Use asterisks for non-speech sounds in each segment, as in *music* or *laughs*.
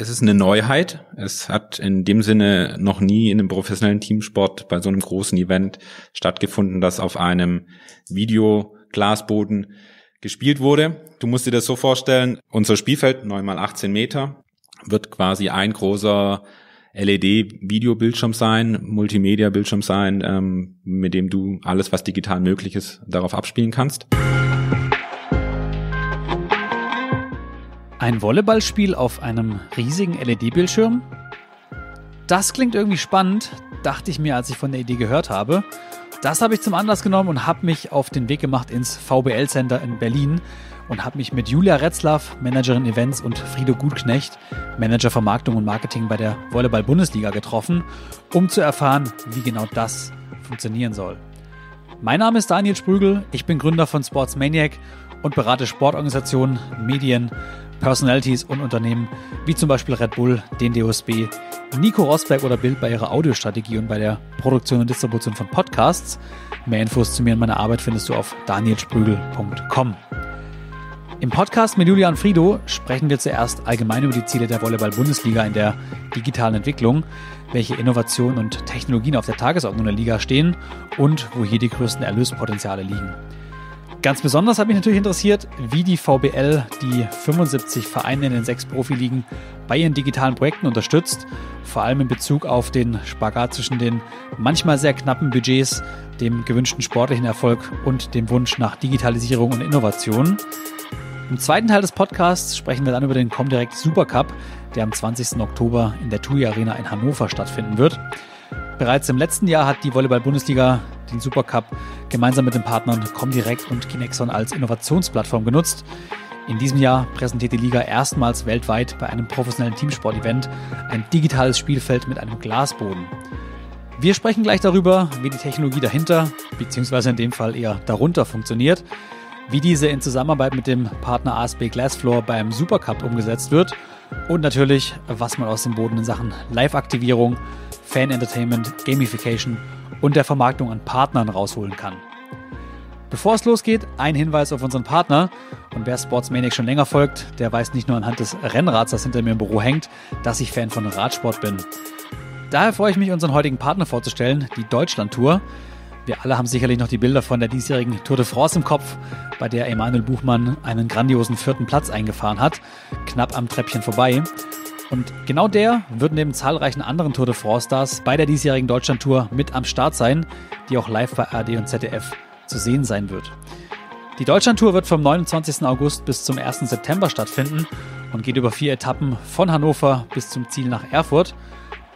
Es ist eine Neuheit. Es hat in dem Sinne noch nie in einem professionellen Teamsport bei so einem großen Event stattgefunden, dass auf einem Videoglasboden gespielt wurde. Du musst dir das so vorstellen, unser Spielfeld, 9 mal 18 Meter, wird quasi ein großer LED-Videobildschirm sein, Multimedia-Bildschirm sein, ähm, mit dem du alles, was digital möglich ist, darauf abspielen kannst. Ein Volleyballspiel auf einem riesigen LED-Bildschirm? Das klingt irgendwie spannend, dachte ich mir, als ich von der Idee gehört habe. Das habe ich zum Anlass genommen und habe mich auf den Weg gemacht ins VBL Center in Berlin und habe mich mit Julia Retzlaff, Managerin Events, und Frido Gutknecht, Manager Vermarktung und Marketing bei der Volleyball-Bundesliga getroffen, um zu erfahren, wie genau das funktionieren soll. Mein Name ist Daniel Sprügel, ich bin Gründer von Sports Maniac und berate Sportorganisationen, Medien Personalities und Unternehmen wie zum Beispiel Red Bull, den DOSB, Nico Rosberg oder Bild bei ihrer Audiostrategie und bei der Produktion und Distribution von Podcasts. Mehr Infos zu mir und meiner Arbeit findest du auf danielsprügel.com. Im Podcast mit Julian Friedo sprechen wir zuerst allgemein über die Ziele der Volleyball-Bundesliga in der digitalen Entwicklung, welche Innovationen und Technologien auf der Tagesordnung der Liga stehen und wo hier die größten Erlöspotenziale liegen. Ganz besonders hat mich natürlich interessiert, wie die VBL die 75 Vereine in den sechs Profiligen bei ihren digitalen Projekten unterstützt, vor allem in Bezug auf den Spagat zwischen den manchmal sehr knappen Budgets, dem gewünschten sportlichen Erfolg und dem Wunsch nach Digitalisierung und Innovation. Im zweiten Teil des Podcasts sprechen wir dann über den Comdirect Supercup, der am 20. Oktober in der TUI Arena in Hannover stattfinden wird. Bereits im letzten Jahr hat die Volleyball-Bundesliga den Supercup gemeinsam mit den Partnern Comdirect und Kinexon als Innovationsplattform genutzt. In diesem Jahr präsentiert die Liga erstmals weltweit bei einem professionellen Teamsport-Event ein digitales Spielfeld mit einem Glasboden. Wir sprechen gleich darüber, wie die Technologie dahinter, beziehungsweise in dem Fall eher darunter funktioniert, wie diese in Zusammenarbeit mit dem Partner ASB Glassfloor beim Supercup umgesetzt wird und natürlich, was man aus dem Boden in Sachen Live-Aktivierung, Fan-Entertainment, Gamification und der Vermarktung an Partnern rausholen kann. Bevor es losgeht, ein Hinweis auf unseren Partner. Und wer Sportsmanic schon länger folgt, der weiß nicht nur anhand des Rennrads, das hinter mir im Büro hängt, dass ich Fan von Radsport bin. Daher freue ich mich, unseren heutigen Partner vorzustellen, die Deutschland-Tour. Wir alle haben sicherlich noch die Bilder von der diesjährigen Tour de France im Kopf, bei der Emanuel Buchmann einen grandiosen vierten Platz eingefahren hat, knapp am Treppchen vorbei. Und genau der wird neben zahlreichen anderen Tour de France Stars bei der diesjährigen Deutschlandtour mit am Start sein, die auch live bei ARD und ZDF zu sehen sein wird. Die Deutschlandtour wird vom 29. August bis zum 1. September stattfinden und geht über vier Etappen von Hannover bis zum Ziel nach Erfurt.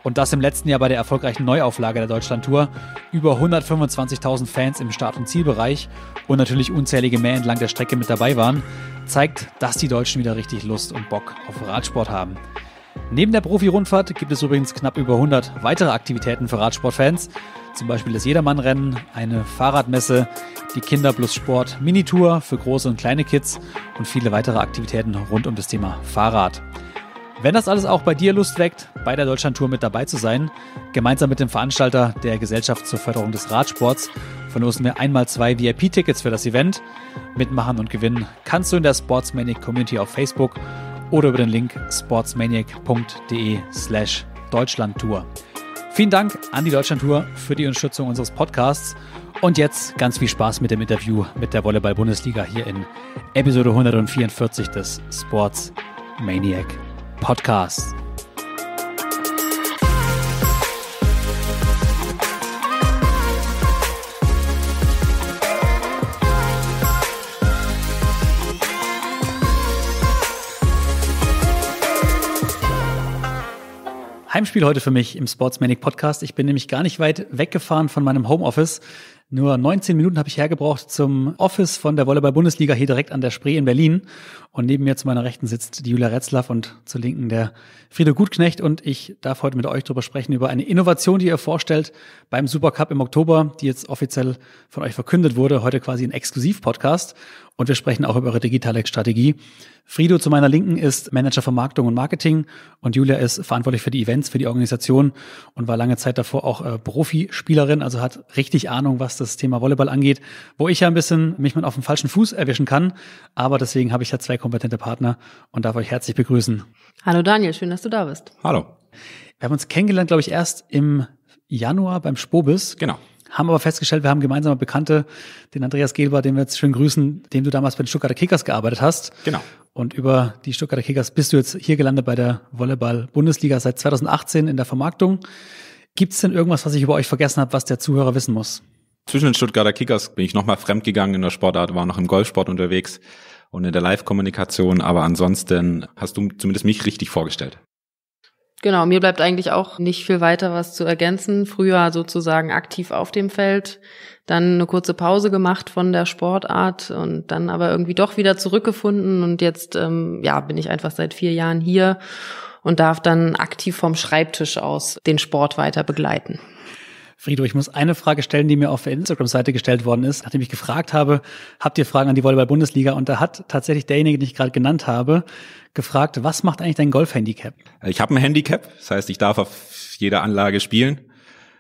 Und das im letzten Jahr bei der erfolgreichen Neuauflage der Deutschlandtour. Über 125.000 Fans im Start- und Zielbereich und natürlich unzählige mehr entlang der Strecke mit dabei waren, zeigt, dass die Deutschen wieder richtig Lust und Bock auf Radsport haben. Neben der Profi-Rundfahrt gibt es übrigens knapp über 100 weitere Aktivitäten für Radsportfans, zum Beispiel das Jedermannrennen, eine Fahrradmesse, die Kinder plus Sport Minitour für große und kleine Kids und viele weitere Aktivitäten rund um das Thema Fahrrad. Wenn das alles auch bei dir Lust weckt, bei der Deutschlandtour mit dabei zu sein, gemeinsam mit dem Veranstalter der Gesellschaft zur Förderung des Radsports verlosen wir einmal zwei VIP-Tickets für das Event. Mitmachen und gewinnen kannst du in der Sportsmanic Community auf Facebook oder über den Link sportsmaniac.de slash Deutschlandtour. Vielen Dank an die Deutschlandtour für die Unterstützung unseres Podcasts. Und jetzt ganz viel Spaß mit dem Interview mit der Volleyball-Bundesliga hier in Episode 144 des Sports Maniac Podcasts. Heimspiel heute für mich im Sportsmanic Podcast. Ich bin nämlich gar nicht weit weggefahren von meinem Homeoffice. Nur 19 Minuten habe ich hergebraucht zum Office von der Volleyball-Bundesliga hier direkt an der Spree in Berlin. Und neben mir zu meiner Rechten sitzt die Julia Retzlaff und zu Linken der Friede Gutknecht. Und ich darf heute mit euch darüber sprechen, über eine Innovation, die ihr vorstellt beim Supercup im Oktober, die jetzt offiziell von euch verkündet wurde. Heute quasi ein Exklusiv-Podcast. Und wir sprechen auch über eure digitale Strategie. Friedo zu meiner Linken ist Manager für Vermarktung und Marketing und Julia ist verantwortlich für die Events, für die Organisation und war lange Zeit davor auch äh, Profispielerin, also hat richtig Ahnung, was das Thema Volleyball angeht, wo ich ja ein bisschen mich mal auf dem falschen Fuß erwischen kann. Aber deswegen habe ich ja zwei kompetente Partner und darf euch herzlich begrüßen. Hallo Daniel, schön, dass du da bist. Hallo. Wir haben uns kennengelernt, glaube ich, erst im Januar beim Spobis. Genau haben aber festgestellt, wir haben gemeinsame Bekannte, den Andreas Gelber, den wir jetzt schön grüßen, dem du damals bei den Stuttgarter Kickers gearbeitet hast. Genau. Und über die Stuttgarter Kickers bist du jetzt hier gelandet bei der Volleyball-Bundesliga seit 2018 in der Vermarktung. Gibt's denn irgendwas, was ich über euch vergessen habe, was der Zuhörer wissen muss? Zwischen den Stuttgarter Kickers bin ich nochmal fremdgegangen in der Sportart, war noch im Golfsport unterwegs und in der Live-Kommunikation, aber ansonsten hast du zumindest mich richtig vorgestellt. Genau, mir bleibt eigentlich auch nicht viel weiter was zu ergänzen. Früher sozusagen aktiv auf dem Feld, dann eine kurze Pause gemacht von der Sportart und dann aber irgendwie doch wieder zurückgefunden und jetzt ähm, ja bin ich einfach seit vier Jahren hier und darf dann aktiv vom Schreibtisch aus den Sport weiter begleiten. Frido, ich muss eine Frage stellen, die mir auf der Instagram-Seite gestellt worden ist, nachdem ich gefragt habe, habt ihr Fragen an die Volleyball-Bundesliga? Und da hat tatsächlich derjenige, den ich gerade genannt habe, gefragt, was macht eigentlich dein Golf-Handicap? Ich habe ein Handicap, das heißt, ich darf auf jeder Anlage spielen.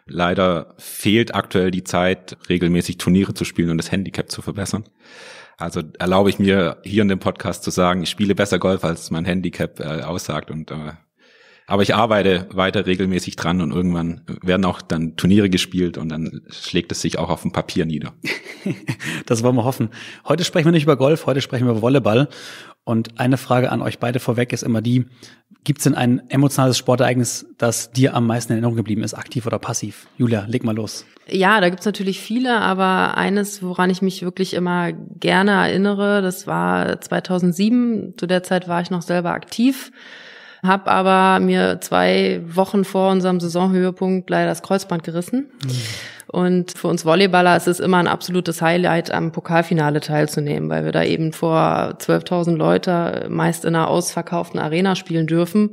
Leider fehlt aktuell die Zeit, regelmäßig Turniere zu spielen und das Handicap zu verbessern. Also erlaube ich mir hier in dem Podcast zu sagen, ich spiele besser Golf, als mein Handicap äh, aussagt und äh, aber ich arbeite weiter regelmäßig dran und irgendwann werden auch dann Turniere gespielt und dann schlägt es sich auch auf dem Papier nieder. *laughs* das wollen wir hoffen. Heute sprechen wir nicht über Golf, heute sprechen wir über Volleyball. Und eine Frage an euch beide vorweg ist immer die, gibt es denn ein emotionales Sportereignis, das dir am meisten in Erinnerung geblieben ist, aktiv oder passiv? Julia, leg mal los. Ja, da gibt's natürlich viele, aber eines, woran ich mich wirklich immer gerne erinnere, das war 2007. Zu der Zeit war ich noch selber aktiv habe aber mir zwei Wochen vor unserem Saisonhöhepunkt leider das Kreuzband gerissen. Mhm. Und für uns Volleyballer ist es immer ein absolutes Highlight, am Pokalfinale teilzunehmen, weil wir da eben vor 12.000 Leute meist in einer ausverkauften Arena spielen dürfen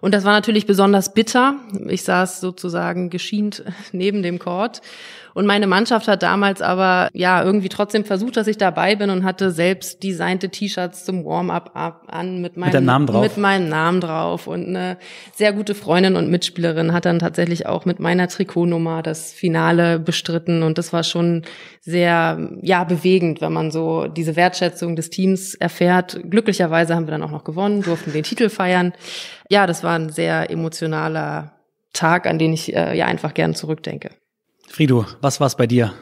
und das war natürlich besonders bitter. Ich saß sozusagen geschient *laughs* neben dem Court. Und meine Mannschaft hat damals aber ja irgendwie trotzdem versucht, dass ich dabei bin und hatte selbst designte T-Shirts zum Warm-up an mit meinem mit Namen drauf. Mit meinem Namen drauf. Und eine sehr gute Freundin und Mitspielerin hat dann tatsächlich auch mit meiner Trikotnummer das Finale bestritten. Und das war schon sehr ja bewegend, wenn man so diese Wertschätzung des Teams erfährt. Glücklicherweise haben wir dann auch noch gewonnen, durften den Titel feiern ja, das war ein sehr emotionaler Tag, an den ich äh, ja einfach gern zurückdenke. Frido, was war's bei dir?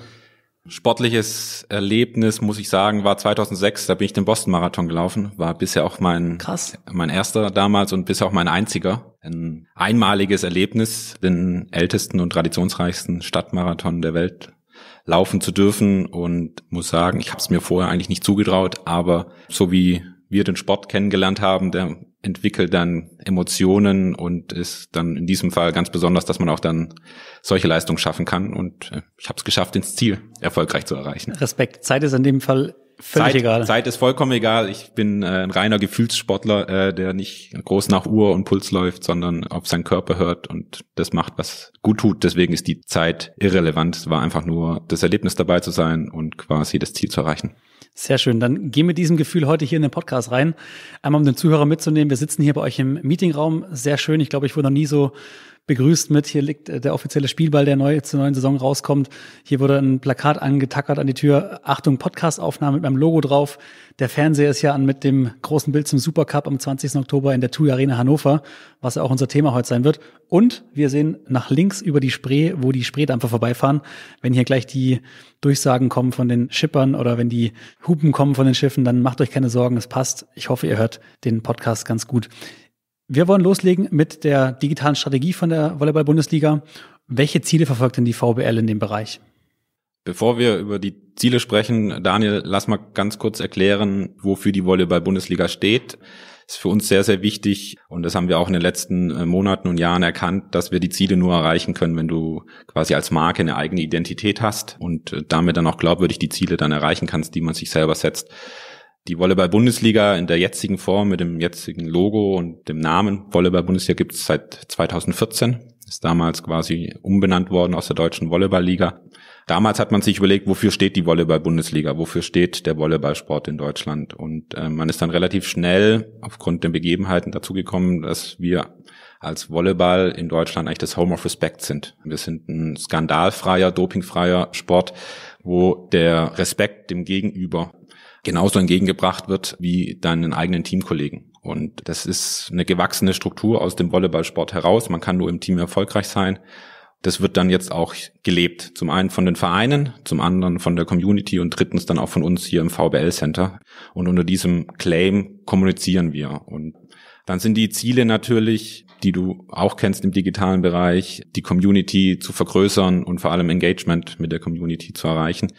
Sportliches Erlebnis, muss ich sagen, war 2006, da bin ich den Boston-Marathon gelaufen, war bisher auch mein, Krass. mein erster damals und bisher auch mein einziger. Ein einmaliges Erlebnis, den ältesten und traditionsreichsten Stadtmarathon der Welt laufen zu dürfen und muss sagen, ich habe es mir vorher eigentlich nicht zugetraut, aber so wie wir den Sport kennengelernt haben, der entwickelt dann Emotionen und ist dann in diesem Fall ganz besonders, dass man auch dann solche Leistungen schaffen kann. Und äh, ich habe es geschafft, ins Ziel erfolgreich zu erreichen. Respekt. Zeit ist in dem Fall völlig Zeit, egal. Zeit ist vollkommen egal. Ich bin äh, ein reiner Gefühlssportler, äh, der nicht groß nach Uhr und Puls läuft, sondern auf seinen Körper hört und das macht, was gut tut. Deswegen ist die Zeit irrelevant. Es war einfach nur das Erlebnis dabei zu sein und quasi das Ziel zu erreichen. Sehr schön. Dann gehen mit diesem Gefühl heute hier in den Podcast rein. Einmal um den Zuhörer mitzunehmen. Wir sitzen hier bei euch im Meetingraum. Sehr schön. Ich glaube, ich wurde noch nie so begrüßt mit, hier liegt äh, der offizielle Spielball, der neu zur neuen Saison rauskommt. Hier wurde ein Plakat angetackert an die Tür. Achtung, Podcastaufnahme mit meinem Logo drauf. Der Fernseher ist ja an mit dem großen Bild zum Supercup am 20. Oktober in der TUI Arena Hannover, was ja auch unser Thema heute sein wird. Und wir sehen nach links über die Spree, wo die Spreedampfer vorbeifahren. Wenn hier gleich die Durchsagen kommen von den Schippern oder wenn die Hupen kommen von den Schiffen, dann macht euch keine Sorgen, es passt. Ich hoffe, ihr hört den Podcast ganz gut. Wir wollen loslegen mit der digitalen Strategie von der Volleyball-Bundesliga. Welche Ziele verfolgt denn die VBL in dem Bereich? Bevor wir über die Ziele sprechen, Daniel, lass mal ganz kurz erklären, wofür die Volleyball-Bundesliga steht. Ist für uns sehr, sehr wichtig und das haben wir auch in den letzten äh, Monaten und Jahren erkannt, dass wir die Ziele nur erreichen können, wenn du quasi als Marke eine eigene Identität hast und äh, damit dann auch glaubwürdig die Ziele dann erreichen kannst, die man sich selber setzt die Volleyball-Bundesliga in der jetzigen Form mit dem jetzigen Logo und dem Namen Volleyball-Bundesliga gibt es seit 2014. Ist damals quasi umbenannt worden aus der deutschen Volleyball-Liga. Damals hat man sich überlegt, wofür steht die Volleyball-Bundesliga, wofür steht der Volleyballsport in Deutschland. Und äh, man ist dann relativ schnell aufgrund der Begebenheiten dazu gekommen, dass wir als Volleyball in Deutschland eigentlich das Home of Respect sind. Wir sind ein skandalfreier, dopingfreier Sport, wo der Respekt dem Gegenüber genauso entgegengebracht wird wie deinen eigenen Teamkollegen. Und das ist eine gewachsene Struktur aus dem Volleyballsport heraus. Man kann nur im Team erfolgreich sein. Das wird dann jetzt auch gelebt. Zum einen von den Vereinen, zum anderen von der Community und drittens dann auch von uns hier im VBL Center. Und unter diesem Claim kommunizieren wir. Und dann sind die Ziele natürlich, die du auch kennst im digitalen Bereich, die Community zu vergrößern und vor allem Engagement mit der Community zu erreichen.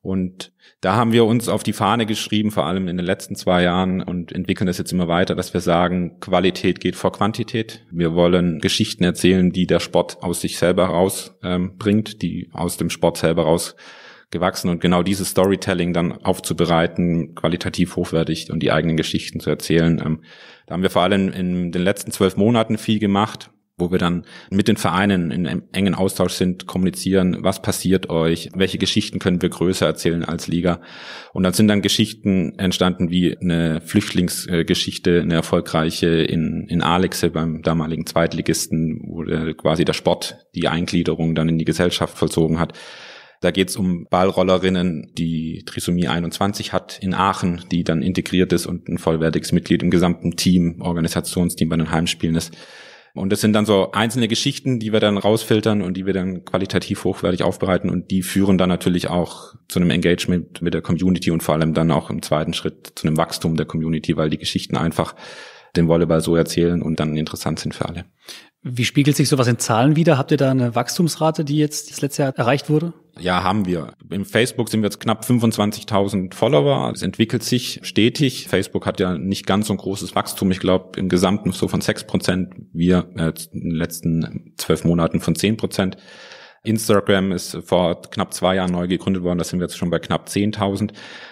Und da haben wir uns auf die Fahne geschrieben, vor allem in den letzten zwei Jahren und entwickeln das jetzt immer weiter, dass wir sagen, Qualität geht vor Quantität. Wir wollen Geschichten erzählen, die der Sport aus sich selber rausbringt, ähm, die aus dem Sport selber raus gewachsen und genau dieses Storytelling dann aufzubereiten, qualitativ hochwertig und die eigenen Geschichten zu erzählen. Ähm, da haben wir vor allem in den letzten zwölf Monaten viel gemacht, wo wir dann mit den Vereinen in einem engen Austausch sind, kommunizieren, was passiert euch, welche Geschichten können wir größer erzählen als Liga. Und dann sind dann Geschichten entstanden wie eine Flüchtlingsgeschichte, eine erfolgreiche in, in Alexe beim damaligen Zweitligisten, wo quasi der Sport die Eingliederung dann in die Gesellschaft vollzogen hat. Da geht's um Ballrollerinnen, die Trisomie 21 hat in Aachen, die dann integriert ist und ein vollwertiges Mitglied im gesamten Team, Organisationsteam bei den Heimspielen ist. Und das sind dann so einzelne Geschichten, die wir dann rausfiltern und die wir dann qualitativ hochwertig aufbereiten und die führen dann natürlich auch zu einem Engagement mit der Community und vor allem dann auch im zweiten Schritt zu einem Wachstum der Community, weil die Geschichten einfach den Volleyball so erzählen und dann interessant sind für alle. Wie spiegelt sich sowas in Zahlen wider? Habt ihr da eine Wachstumsrate, die jetzt das letzte Jahr erreicht wurde? Ja, haben wir. Im Facebook sind wir jetzt knapp 25.000 Follower. Es entwickelt sich stetig. Facebook hat ja nicht ganz so ein großes Wachstum. Ich glaube, im Gesamten so von 6 Prozent. Wir äh, in den letzten zwölf Monaten von 10 Prozent. Instagram ist vor knapp zwei Jahren neu gegründet worden. Da sind wir jetzt schon bei knapp 10.000.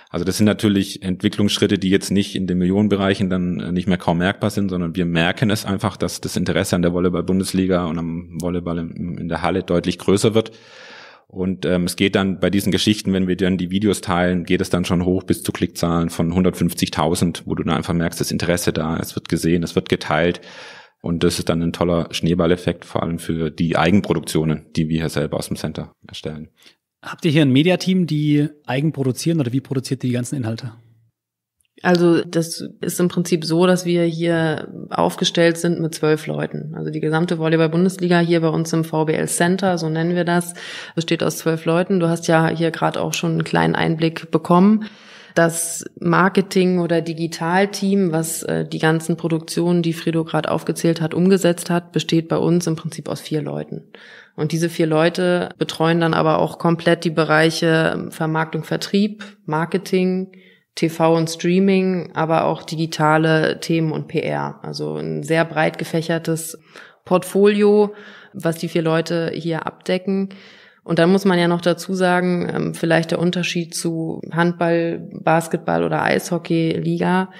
Also das sind natürlich Entwicklungsschritte, die jetzt nicht in den Millionenbereichen dann äh, nicht mehr kaum merkbar sind, sondern wir merken es einfach, dass das Interesse an der Volleyball-Bundesliga und am Volleyball in der Halle deutlich größer wird. Und ähm, es geht dann bei diesen Geschichten, wenn wir dann die Videos teilen, geht es dann schon hoch bis zu Klickzahlen von 150.000, wo du dann einfach merkst, das Interesse da, es wird gesehen, es wird geteilt. Und das ist dann ein toller Schneeballeffekt, vor allem für die Eigenproduktionen, die wir hier selber aus dem Center erstellen. Habt ihr hier ein Mediateam, die eigen produzieren oder wie produziert ihr die ganzen Inhalte? Also das ist im Prinzip so, dass wir hier aufgestellt sind mit zwölf Leuten. Also die gesamte Volleyball-Bundesliga hier bei uns im VBL Center, so nennen wir das, besteht aus zwölf Leuten. Du hast ja hier gerade auch schon einen kleinen Einblick bekommen das Marketing- oder Digitalteam, was äh, die ganzen Produktionen, die Fredo gerade aufgezählt hat, umgesetzt hat, besteht bei uns im Prinzip aus vier Leuten. Und diese vier Leute betreuen dann aber auch komplett die Bereiche ähm, Vermarktung, Vertrieb, Marketing, TV und Streaming, aber auch digitale Themen und PR. Also ein sehr breit gefächertes Portfolio, was die vier Leute hier abdecken. Und dann muss man ja noch dazu sagen, ähm, vielleicht der Unterschied zu Handball, Basketball oder Eishockey-Liga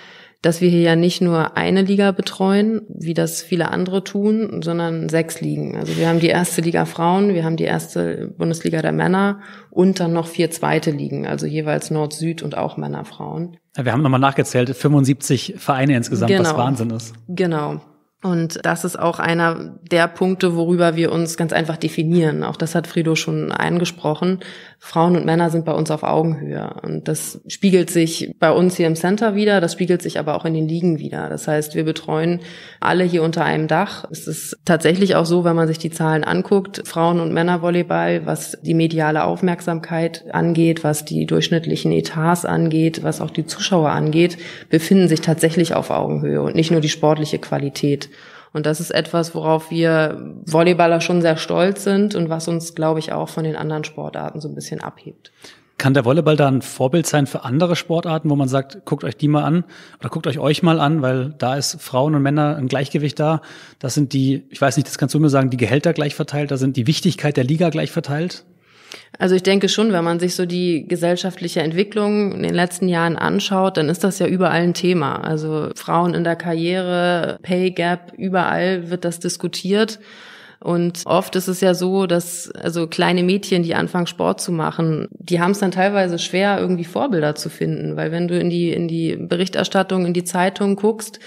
dass wir hier ja nicht nur eine Liga betreuen, wie das viele andere tun, sondern sechs Ligen. Also wir haben die erste Liga Frauen, wir haben die erste Bundesliga der Männer und dann noch vier zweite Ligen, also jeweils Nord, Süd und auch Männer, Frauen. wir haben nochmal nachgezählt, 75 Vereine insgesamt, genau. was Wahnsinn ist. Genau. Und das ist auch einer der Punkte, worüber wir uns ganz einfach definieren. Auch das hat Frido schon angesprochen. Frauen und Männer sind bei uns auf Augenhöhe. Und das spiegelt sich bei uns hier im Center wieder, das spiegelt sich aber auch in den Ligen wieder. Das heißt, wir betreuen alle hier unter einem Dach. Es ist tatsächlich auch so, wenn man sich die Zahlen anguckt, Frauen- und Männervolleyball, was die mediale Aufmerksamkeit angeht, was die durchschnittlichen Etats angeht, was auch die Zuschauer angeht, befinden sich tatsächlich auf Augenhöhe und nicht nur die sportliche Qualität. Und das ist etwas, worauf wir Volleyballer schon sehr stolz sind und was uns, glaube ich, auch von den anderen Sportarten so ein bisschen abhebt. Kann der Volleyball da ein Vorbild sein für andere Sportarten, wo man sagt, guckt euch die mal an oder guckt euch euch mal an, weil da ist Frauen und Männer ein Gleichgewicht da. Das sind die, ich weiß nicht, das kannst du mir sagen, die Gehälter gleich verteilt, da sind die Wichtigkeit der Liga gleich verteilt. Also ich denke schon, wenn man sich so die gesellschaftliche Entwicklung in den letzten Jahren anschaut, dann ist das ja überall ein Thema. Also Frauen in der Karriere, Pay Gap, überall wird das diskutiert. Und oft ist es ja so, dass also kleine Mädchen, die anfangen Sport zu machen, die haben es dann teilweise schwer, irgendwie Vorbilder zu finden, weil wenn du in die in die Berichterstattung, in die Zeitung guckst,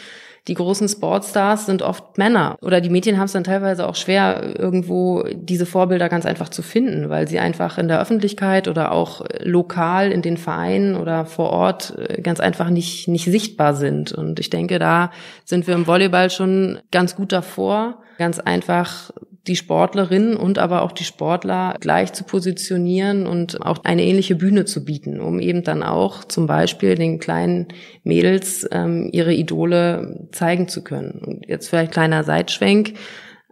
die großen Sportstars sind oft Männer. Oder die Mädchen haben es dann teilweise auch schwer, irgendwo diese Vorbilder ganz einfach zu finden, weil sie einfach in der Öffentlichkeit oder auch lokal in den Vereinen oder vor Ort äh, ganz einfach nicht, nicht sichtbar sind. Und ich denke, da sind wir im Volleyball schon ganz gut davor, ganz einfach die Sportlerinnen und aber auch die Sportler gleich zu positionieren und auch eine ähnliche Bühne zu bieten, um eben dann auch zum Beispiel den kleinen Mädels ähm, ihre Idole zeigen zu können. Und jetzt vielleicht kleiner Seitschwenk.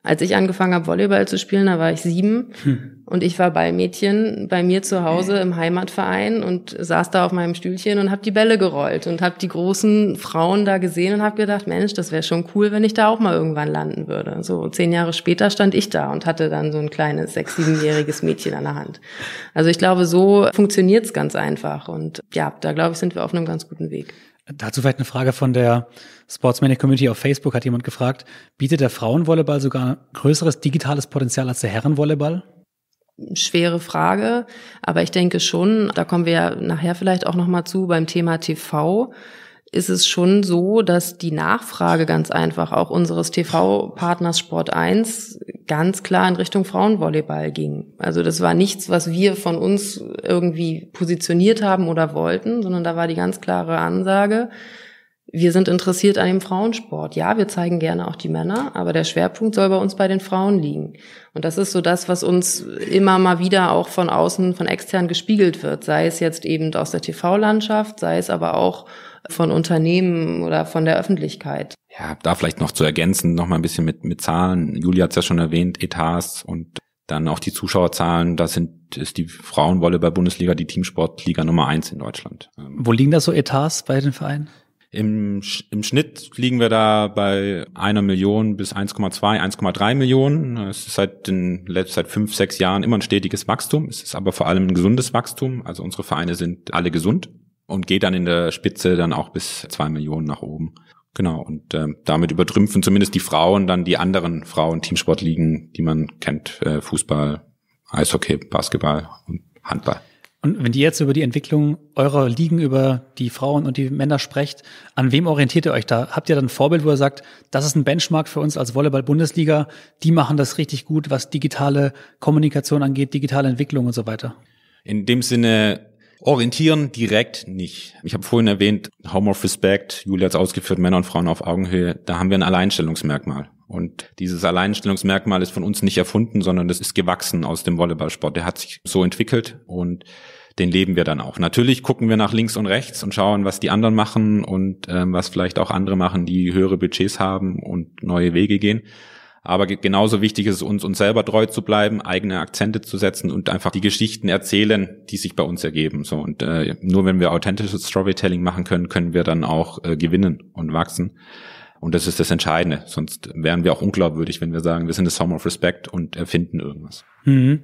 Als ich angefangen habe, Volleyball zu spielen, da war ich sieben hm. und ich war bei Mädchen bei mir zu Hause im Heimatverein und saß da auf meinem Stühlchen und habe die Bälle gerollt und habe die großen Frauen da gesehen und habe gedacht, Mensch, das wäre schon cool, wenn ich da auch mal irgendwann landen würde. So zehn Jahre später stand ich da und hatte dann so ein kleines sechs, siebenjähriges Mädchen an der Hand. Also ich glaube, so funktioniert's ganz einfach und ja, da glaube ich, sind wir auf einem ganz guten Weg. Dazu vielleicht eine Frage von der Sportsmanic Community auf Facebook hat jemand gefragt, bietet der Frauenvolleyball sogar größeres digitales Potenzial als der Herrenvolleyball? Schwere Frage, aber ich denke schon, da kommen wir ja nachher vielleicht auch nochmal zu beim Thema TV ist es schon so, dass die Nachfrage ganz einfach auch unseres TV-Partners Sport 1 ganz klar in Richtung Frauenvolleyball ging. Also das war nichts, was wir von uns irgendwie positioniert haben oder wollten, sondern da war die ganz klare Ansage, wir sind interessiert an dem Frauensport. Ja, wir zeigen gerne auch die Männer, aber der Schwerpunkt soll bei uns bei den Frauen liegen. Und das ist so das, was uns immer mal wieder auch von außen, von extern gespiegelt wird, sei es jetzt eben aus der TV-Landschaft, sei es aber auch von Unternehmen oder von der Öffentlichkeit. Ja, da vielleicht noch zu ergänzen, noch mal ein bisschen mit, mit Zahlen. Julia hat es ja schon erwähnt, Etats und dann auch die Zuschauerzahlen, da sind, ist die Frauenvolleyball-Bundesliga die Teamsportliga Nummer eins in Deutschland. Ähm, Wo liegen da so Etats bei den Vereinen? Im, Im Schnitt liegen wir da bei einer Million bis 1,2, 1,3 Millionen. Es ist seit den letzten seit fünf, sechs Jahren immer ein stetiges Wachstum. Es ist aber vor allem ein gesundes Wachstum. Also unsere Vereine sind alle gesund und geht dann in der Spitze dann auch bis zwei Millionen nach oben. Genau, und äh, damit übertrümpfen zumindest die Frauen dann die anderen Frauen-Teamsportligen, die man kennt, äh, Fußball, Eishockey, Basketball und Handball. Und wenn ihr jetzt über die Entwicklung eurer Ligen, über die Frauen und die Männer sprecht, an wem orientiert ihr euch da? Habt ihr dann ein Vorbild, wo ihr sagt, das ist ein Benchmark für uns als Volleyball-Bundesliga, die machen das richtig gut, was digitale Kommunikation angeht, digitale Entwicklung und so weiter? In dem Sinne Orientieren direkt nicht. Ich habe vorhin erwähnt, Home of Respect, Julia hat ausgeführt, Männer und Frauen auf Augenhöhe, da haben wir ein Alleinstellungsmerkmal. Und dieses Alleinstellungsmerkmal ist von uns nicht erfunden, sondern das ist gewachsen aus dem Volleyballsport. Der hat sich so entwickelt und den leben wir dann auch. Natürlich gucken wir nach links und rechts und schauen, was die anderen machen und ähm, was vielleicht auch andere machen, die höhere Budgets haben und neue Wege gehen. Aber genauso wichtig ist es uns, uns selber treu zu bleiben, eigene Akzente zu setzen und einfach die Geschichten erzählen, die sich bei uns ergeben. So und äh, nur wenn wir authentisches Storytelling machen können, können wir dann auch äh, gewinnen und wachsen. Und das ist das Entscheidende. Sonst wären wir auch unglaubwürdig, wenn wir sagen, wir sind das Home of Respect und erfinden irgendwas. Mhm.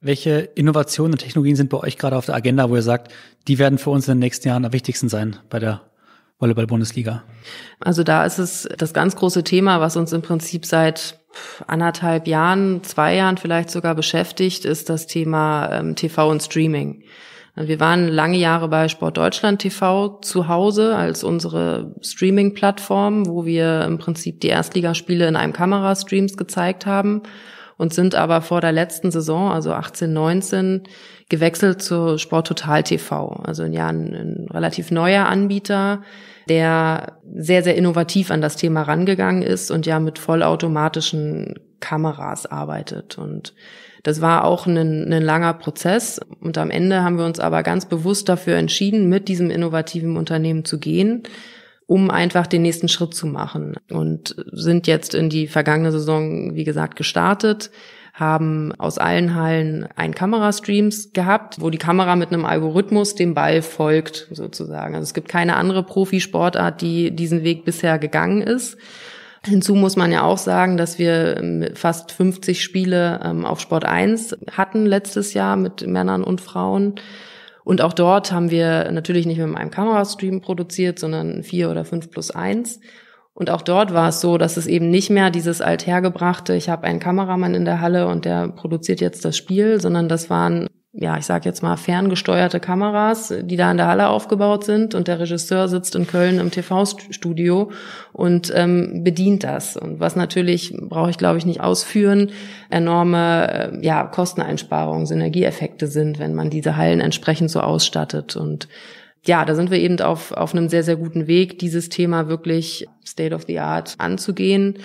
Welche Innovationen und Technologien sind bei euch gerade auf der Agenda, wo ihr sagt, die werden für uns in den nächsten Jahren am wichtigsten sein bei der Volleyball-Bundesliga? Also da ist es das ganz große Thema, was uns im Prinzip seit anderthalb Jahren, zwei Jahren vielleicht sogar beschäftigt, ist das Thema ähm, TV und Streaming. Also wir waren lange Jahre bei Sport Deutschland TV zu Hause als unsere Streaming-Plattform, wo wir im Prinzip die Erstligaspiele in einem Kamerastreams gezeigt haben und sind aber vor der letzten Saison, also 18, 19, gewechselt zu Sport Total TV, also ein, ein relativ neuer Anbieter, der sehr, sehr innovativ an das Thema rangegangen ist und ja mit vollautomatischen Kameras arbeitet. Und das war auch ein, ein langer Prozess. Und am Ende haben wir uns aber ganz bewusst dafür entschieden, mit diesem innovativen Unternehmen zu gehen um einfach den nächsten Schritt zu machen und sind jetzt in die vergangene Saison, wie gesagt, gestartet haben aus allen Hallen ein Kamerastreams gehabt, wo die Kamera mit einem Algorithmus dem Ball folgt, sozusagen. Also es gibt keine andere Profisportart, die diesen Weg bisher gegangen ist. Hinzu muss man ja auch sagen, dass wir ähm, fast 50 Spiele ähm, auf Sport 1 hatten letztes Jahr mit Männern und Frauen. Und auch dort haben wir natürlich nicht mit einem Kamerastream produziert, sondern vier oder fünf plus eins. Und auch dort war es so, dass es eben nicht mehr dieses althergebrachte, ich habe einen Kameramann in der Halle und der produziert jetzt das Spiel, sondern das waren, ja, ich sage jetzt mal, ferngesteuerte Kameras, die da in der Halle aufgebaut sind und der Regisseur sitzt in Köln im TV-Studio und ähm, bedient das. Und was natürlich, brauche ich glaube ich nicht ausführen, enorme äh, ja, Kosteneinsparungen, Synergieeffekte sind, wenn man diese Hallen entsprechend so ausstattet und ja, da sind wir eben auf, auf einem sehr, sehr guten Weg, dieses Thema wirklich State of the Art anzugehen.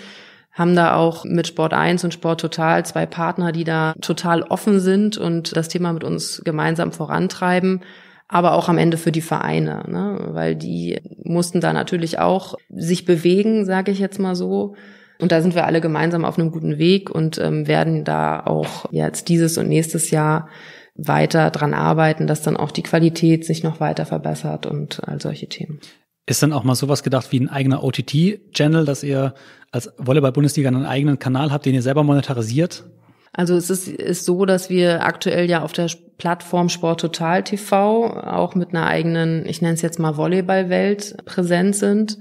Haben da auch mit Sport 1 und Sport Total zwei Partner, die da total offen sind und das Thema mit uns gemeinsam vorantreiben. Aber auch am Ende für die Vereine, ne? weil die mussten da natürlich auch sich bewegen, sage ich jetzt mal so. Und da sind wir alle gemeinsam auf einem guten Weg und ähm, werden da auch jetzt dieses und nächstes Jahr weiter dran arbeiten, dass dann auch die Qualität sich noch weiter verbessert und all solche Themen. Ist dann auch mal sowas gedacht wie ein eigener OTT-Channel, dass ihr als Volleyball-Bundesliga einen eigenen Kanal habt, den ihr selber monetarisiert? Also es ist, ist so, dass wir aktuell ja auf der Plattform Sport Total TV auch mit einer eigenen, ich nenne es jetzt mal Volleyball-Welt präsent sind.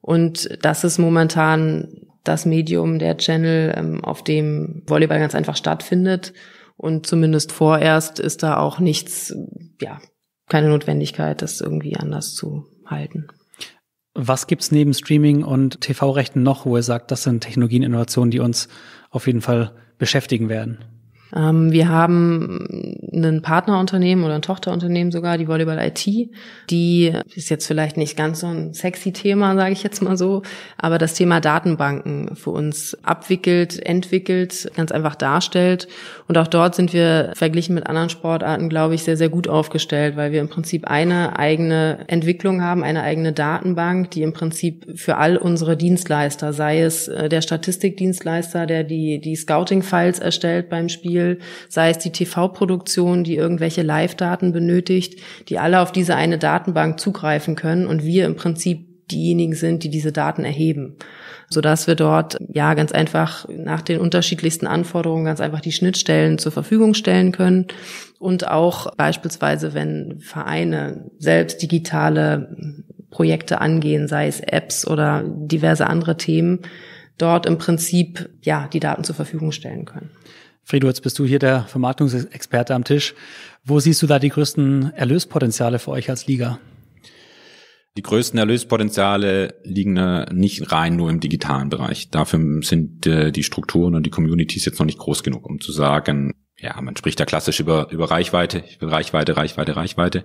Und das ist momentan das Medium, der Channel, ähm, auf dem Volleyball ganz einfach stattfindet. Und zumindest vorerst ist da auch nichts, ja, keine Notwendigkeit, das irgendwie anders zu halten. Was gibt's neben Streaming und TV-Rechten noch, wo ihr sagt, das sind Technologien, Innovationen, die uns auf jeden Fall beschäftigen werden? Ähm, wir haben ein Partnerunternehmen oder ein Tochterunternehmen sogar, die Volleyball IT, die ist jetzt vielleicht nicht ganz so ein sexy Thema, sage ich jetzt mal so, aber das Thema Datenbanken für uns abwickelt, entwickelt, ganz einfach darstellt. Und auch dort sind wir verglichen mit anderen Sportarten, glaube ich, sehr, sehr gut aufgestellt, weil wir im Prinzip eine eigene Entwicklung haben, eine eigene Datenbank, die im Prinzip für all unsere Dienstleister, sei es äh, der Statistikdienstleister, der die, die Scouting-Files erstellt beim Spiel, sei es die TV-Produktion, Organisation, die irgendwelche Live-Daten benötigt, die alle auf diese eine Datenbank zugreifen können und wir im Prinzip diejenigen sind, die diese Daten erheben, sodass wir dort ja ganz einfach nach den unterschiedlichsten Anforderungen ganz einfach die Schnittstellen zur Verfügung stellen können und auch beispielsweise, wenn Vereine selbst digitale Projekte angehen, sei es Apps oder diverse andere Themen, dort im Prinzip ja die Daten zur Verfügung stellen können. Fredo, jetzt bist du hier der Vermarktungsexperte am Tisch. Wo siehst du da die größten Erlöspotenziale für euch als Liga? Die größten Erlöspotenziale liegen äh, nicht rein nur im digitalen Bereich. Dafür sind äh, die Strukturen und die Communities jetzt noch nicht groß genug, um zu sagen, ja, man spricht da klassisch über, über Reichweite. Ich will Reichweite, Reichweite, Reichweite.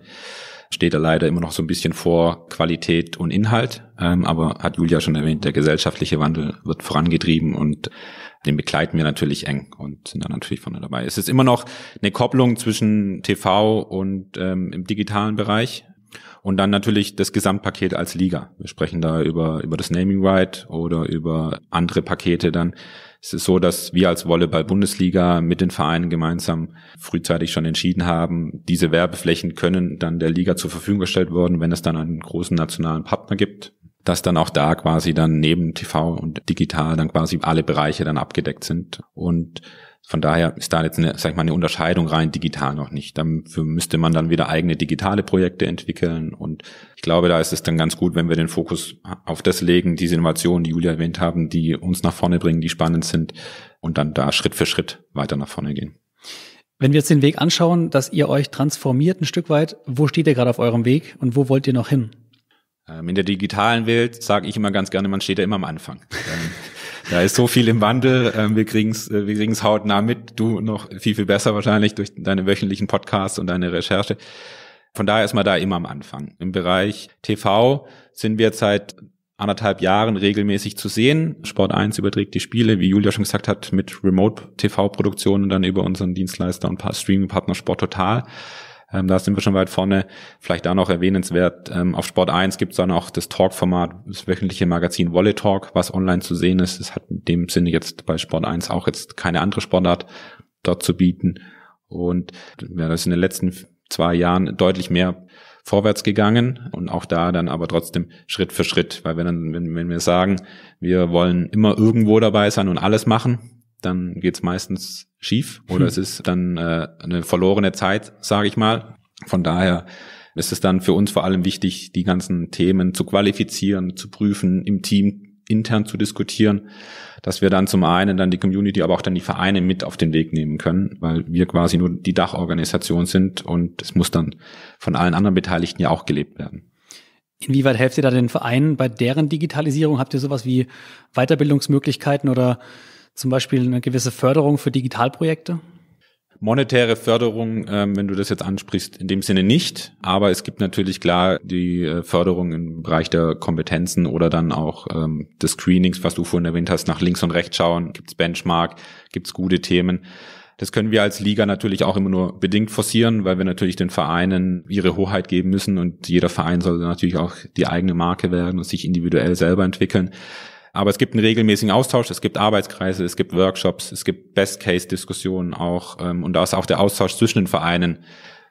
Steht da leider immer noch so ein bisschen vor Qualität und Inhalt. Ähm, aber hat Julia schon erwähnt, der gesellschaftliche Wandel wird vorangetrieben und den begleiten wir natürlich eng und sind dann natürlich von dabei. Es ist immer noch eine Kopplung zwischen TV und ähm, im digitalen Bereich. Und dann natürlich das Gesamtpaket als Liga. Wir sprechen da über, über das Naming Right oder über andere Pakete dann. Es ist so, dass wir als Volleyball-Bundesliga mit den Vereinen gemeinsam frühzeitig schon entschieden haben, diese Werbeflächen können dann der Liga zur Verfügung gestellt worden, wenn es dann einen großen nationalen Partner gibt, dass dann auch da quasi dann neben TV und digital dann quasi alle Bereiche dann abgedeckt sind. Und von daher ist da jetzt eine, sag ich mal, eine Unterscheidung rein digital noch nicht. Dafür müsste man dann wieder eigene digitale Projekte entwickeln. Und ich glaube, da ist es dann ganz gut, wenn wir den Fokus auf das legen, diese Innovationen, die Julia erwähnt haben, die uns nach vorne bringen, die spannend sind und dann da Schritt für Schritt weiter nach vorne gehen. Wenn wir jetzt den Weg anschauen, dass ihr euch transformiert ein Stück weit, wo steht ihr gerade auf eurem Weg und wo wollt ihr noch hin? Ähm, in der digitalen Welt sage ich immer ganz gerne, man steht ja immer am Anfang. Ähm, *laughs* da ist so viel im Wandel. Ähm, wir kriegen's, äh, wir kriegen's hautnah mit. Du noch viel viel besser wahrscheinlich durch deine wöchentlichen Podcasts und deine Recherche. Von daher ist man da immer am Anfang. Im Bereich TV sind wir seit anderthalb Jahren regelmäßig zu sehen. Sport 1 überträgt die Spiele, wie Julia schon gesagt hat, mit Remote-TV-Produktionen dann über unseren Dienstleister und Streaming-Partner Sport Total. Ähm, da sind wir schon weit vorne. Vielleicht da noch erwähnenswert, ähm, auf Sport 1 gibt es dann auch das Talk-Format, das wöchentliche Magazin Wolle Talk, was online zu sehen ist. Es hat in dem Sinne jetzt bei Sport 1 auch jetzt keine andere Sportart dort zu bieten. Und ja, das ist in den letzten zwei Jahren deutlich mehr vorwärts gegangen und auch da dann aber trotzdem Schritt für Schritt, weil wenn, dann, wenn, wenn wir sagen, wir wollen immer irgendwo dabei sein und alles machen, dann geht's meistens schief oder hm. es ist dann äh, eine verlorene Zeit, sage ich mal. Von daher ist es dann für uns vor allem wichtig, die ganzen Themen zu qualifizieren, zu prüfen, im Team intern zu diskutieren, dass wir dann zum einen dann die Community, aber auch dann die Vereine mit auf den Weg nehmen können, weil wir quasi nur die Dachorganisation sind und es muss dann von allen anderen Beteiligten ja auch gelebt werden. Inwieweit helft ihr da den Vereinen bei deren Digitalisierung? Habt ihr sowas wie Weiterbildungsmöglichkeiten oder zum Beispiel eine gewisse Förderung für Digitalprojekte? Monetäre Förderung, ähm, wenn du das jetzt ansprichst, in dem Sinne nicht. Aber es gibt natürlich klar die äh, Förderung im Bereich der Kompetenzen oder dann auch ähm, des Screenings, was du vorhin erwähnt hast, nach links und rechts schauen. Gibt's Benchmark, gibt's gute Themen. Das können wir als Liga natürlich auch immer nur bedingt forcieren, weil wir natürlich den Vereinen ihre Hoheit geben müssen und jeder Verein soll natürlich auch die eigene Marke werden und sich individuell selber entwickeln. Aber es gibt einen regelmäßigen Austausch, es gibt Arbeitskreise, es gibt Workshops, es gibt Best-Case-Diskussionen auch ähm, und da ist auch der Austausch zwischen den Vereinen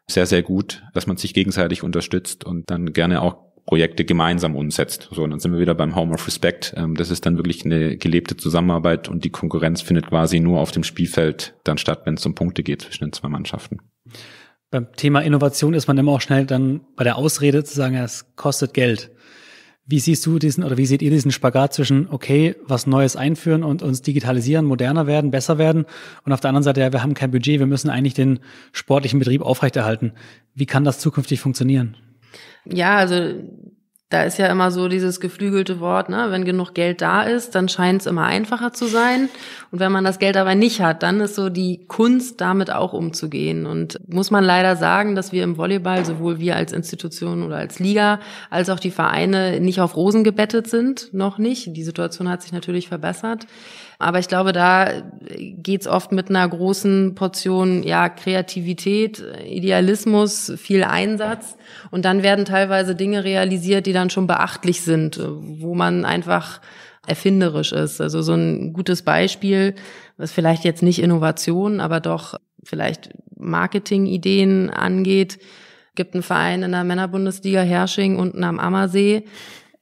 sehr, sehr gut, dass man sich gegenseitig unterstützt und dann gerne auch Projekte gemeinsam umsetzt. So, und dann sind wir wieder beim Home of Respect. Ähm, das ist dann wirklich eine gelebte Zusammenarbeit und die Konkurrenz findet quasi nur auf dem Spielfeld dann statt, wenn es um Punkte geht zwischen den zwei Mannschaften. Beim Thema Innovation ist man immer auch schnell dann bei der Ausrede zu sagen, es kostet Geld. Wie siehst du diesen oder wie seht ihr diesen Spagat zwischen, okay, was Neues einführen und uns digitalisieren, moderner werden, besser werden und auf der anderen Seite, ja, wir haben kein Budget, wir müssen eigentlich den sportlichen Betrieb aufrechterhalten. Wie kann das zukünftig funktionieren? Ja, also da ist ja immer so dieses geflügelte Wort, ne? wenn genug Geld da ist, dann scheint es immer einfacher zu sein. Und wenn man das Geld aber nicht hat, dann ist so die Kunst, damit auch umzugehen. Und muss man leider sagen, dass wir im Volleyball, sowohl wir als Institution oder als Liga, als auch die Vereine nicht auf Rosen gebettet sind, noch nicht. Die Situation hat sich natürlich verbessert. Aber ich glaube, da geht's oft mit einer großen Portion ja, Kreativität, Idealismus, viel Einsatz. Und dann werden teilweise Dinge realisiert, die dann schon beachtlich sind, wo man einfach erfinderisch ist. Also so ein gutes Beispiel, was vielleicht jetzt nicht Innovation, aber doch vielleicht Marketingideen angeht gibt einen Verein in der Männerbundesliga Hersching unten am Ammersee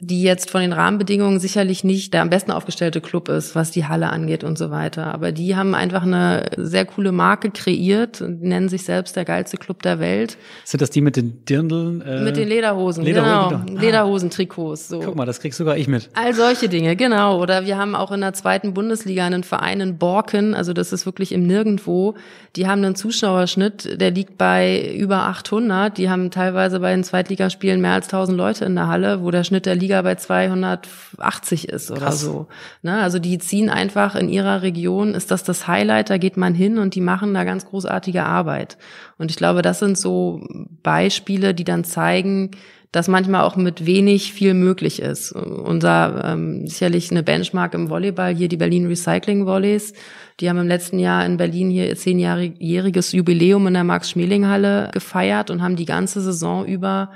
die jetzt von den Rahmenbedingungen sicherlich nicht der am besten aufgestellte Club ist, was die Halle angeht und so weiter. Aber die haben einfach eine sehr coole Marke kreiert und nennen sich selbst der geilste Club der Welt. Sind das die mit den Dirndeln? Äh, mit den Lederhosen, genau. Lederhosen genau. Ah. Lederhosen-Trikots. So. Guck mal, das kriegst sogar ich mit. All solche Dinge, genau. Oder wir haben auch in der zweiten Bundesliga einen Verein in Borken, also das ist wirklich im Nirgendwo. Die haben einen Zuschauerschnitt, der liegt bei über 800. Die haben teilweise bei den Zweitligaspielen mehr als 1000 Leute in der Halle, wo der Schnitt der Liga Bundesliga bei 280 ist oder Krass. so. Ne? Also die ziehen einfach in ihrer Region, ist das das Highlight, da geht man hin und die machen da ganz großartige Arbeit. Und ich glaube, das sind so Beispiele, die dann zeigen, dass manchmal auch mit wenig viel möglich ist. Unser ähm, sicherlich eine Benchmark im Volleyball, hier die Berlin Recycling Volleys, die haben im letzten Jahr in Berlin hier zehnjähriges Jubiläum in der Max-Schmeling-Halle gefeiert und haben die ganze Saison über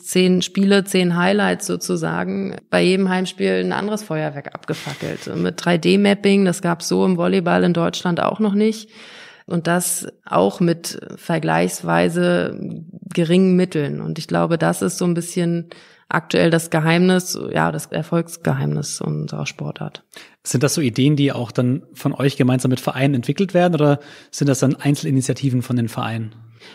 zehn Spiele, zehn Highlights sozusagen, bei jedem Heimspiel ein anderes Feuerwerk abgefackelt. Mit 3D-Mapping, das gab so im Volleyball in Deutschland auch noch nicht. Und das auch mit vergleichsweise geringen Mitteln. Und ich glaube, das ist so ein bisschen aktuell das Geheimnis, ja, das Erfolgsgeheimnis unserer Sportart. Sind das so Ideen, die auch dann von euch gemeinsam mit Vereinen entwickelt werden oder sind das dann Einzelinitiativen von den Vereinen?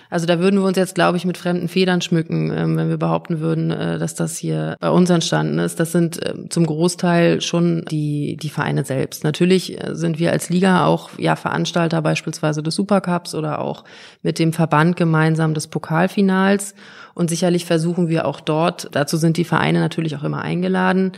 Also da würden wir uns jetzt, glaube ich, mit fremden Federn schmücken, ähm, wenn wir behaupten würden, äh, dass das hier bei uns entstanden ist. Das sind ähm, zum Großteil schon die, die Vereine selbst. Natürlich äh, sind wir als Liga auch ja Veranstalter beispielsweise des Supercups oder auch mit dem Verband gemeinsam des Pokalfinals. Und sicherlich versuchen wir auch dort, dazu sind die Vereine natürlich auch immer eingeladen,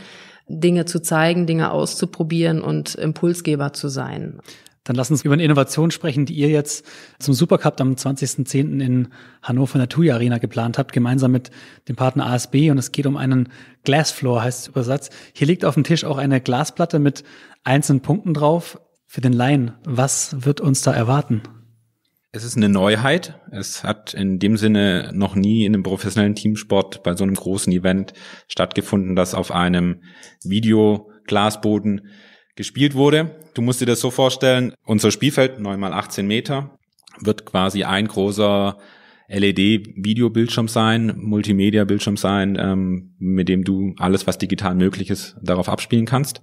Dinge zu zeigen, Dinge auszuprobieren und Impulsgeber zu sein. Dann lass uns über eine Innovation sprechen, die ihr jetzt zum Supercup am 20.10. in Hannover in der TUI Arena geplant habt, gemeinsam mit dem Partner ASB. Und es geht um einen Glassfloor, heißt es Übersatz. Hier liegt auf dem Tisch auch eine Glasplatte mit einzelnen Punkten drauf. Für den Laien, was wird uns da erwarten? Es ist eine Neuheit. Es hat in dem Sinne noch nie in einem professionellen Teamsport bei so einem großen Event stattgefunden, dass auf einem Videoglasboden gespielt wurde. Du musst dir das so vorstellen, unser Spielfeld, 9 mal 18 Meter, wird quasi ein großer LED-Videobildschirm sein, Multimedia-Bildschirm sein, ähm, mit dem du alles, was digital möglich ist, darauf abspielen kannst.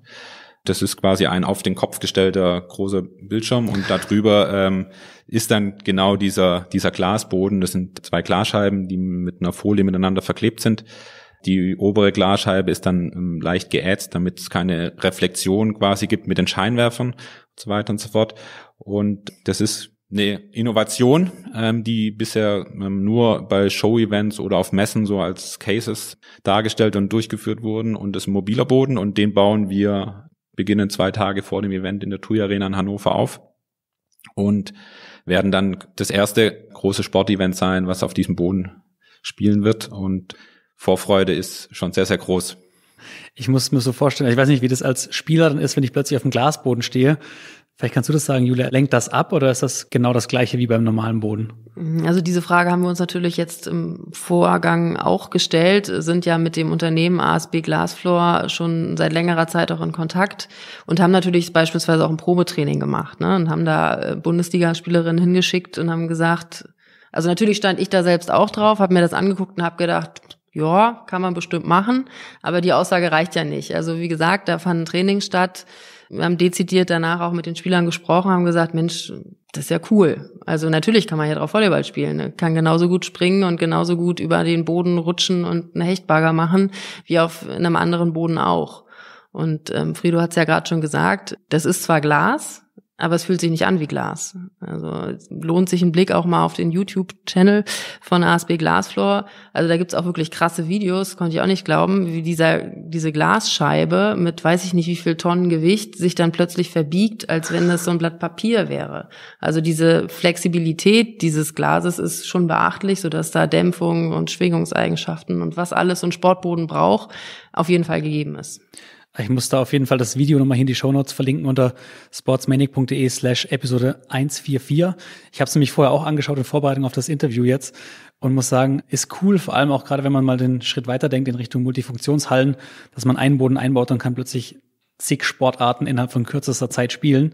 Das ist quasi ein auf den Kopf gestellter großer Bildschirm und darüber ähm, ist dann genau dieser, dieser Glasboden. Das sind zwei Glasscheiben, die mit einer Folie miteinander verklebt sind. Die obere Glasscheibe ist dann ähm, leicht geätzt, damit es keine Reflexion quasi gibt mit den Scheinwerfern und so weiter und so fort. Und das ist eine Innovation, ähm, die bisher ähm, nur bei Show-Events oder auf Messen so als Cases dargestellt und durchgeführt wurden und das ist ein mobiler Boden und den bauen wir beginnen zwei Tage vor dem Event in der TUI Arena in Hannover auf und werden dann das erste große Sportevent sein, was auf diesem Boden spielen wird und Vorfreude ist schon sehr, sehr groß. Ich muss mir so vorstellen, ich weiß nicht, wie das als Spieler dann ist, wenn ich plötzlich auf dem Glasboden stehe. Vielleicht kannst du das sagen, Julia. Lenkt das ab oder ist das genau das gleiche wie beim normalen Boden? Also diese Frage haben wir uns natürlich jetzt im Vorgang auch gestellt, sind ja mit dem Unternehmen ASB Glasfloor schon seit längerer Zeit auch in Kontakt und haben natürlich beispielsweise auch ein Probetraining gemacht ne, und haben da äh, Bundesligaspielerinnen hingeschickt und haben gesagt, also natürlich stand ich da selbst auch drauf, habe mir das angeguckt und habe gedacht, ja, kann man bestimmt machen, aber die Aussage reicht ja nicht. Also wie gesagt, da fanden Trainings statt. Wir haben dezidiert danach auch mit den Spielern gesprochen, haben gesagt, Mensch, das ist ja cool. Also natürlich kann man hier drauf Volleyball spielen, ne? kann genauso gut springen und genauso gut über den Boden rutschen und einen Hechtbagger machen, wie auf einem anderen Boden auch. Und ähm, Frido hat es ja gerade schon gesagt, das ist zwar Glas, aber es fühlt sich nicht an wie Glas. Also lohnt sich ein Blick auch mal auf den YouTube-Channel von ASB Glasfloor. Also da gibt's auch wirklich krasse Videos, konnte ich auch nicht glauben, wie dieser, diese Glasscheibe mit weiß ich nicht wie viel Tonnen Gewicht sich dann plötzlich verbiegt, als wenn das so ein Blatt Papier wäre. Also diese Flexibilität dieses Glases ist schon beachtlich, sodass da Dämpfung und Schwingungseigenschaften und was alles so ein Sportboden braucht, auf jeden Fall gegeben ist. Ich muss da auf jeden Fall das Video nochmal hier in die Show Notes verlinken unter sportsmanic.de slash Episode 144. Ich habe es nämlich vorher auch angeschaut in Vorbereitung auf das Interview jetzt und muss sagen, ist cool, vor allem auch gerade, wenn man mal den Schritt weiterdenkt in Richtung Multifunktionshallen, dass man einen Boden einbaut und kann plötzlich zig Sportarten innerhalb von kürzester Zeit spielen.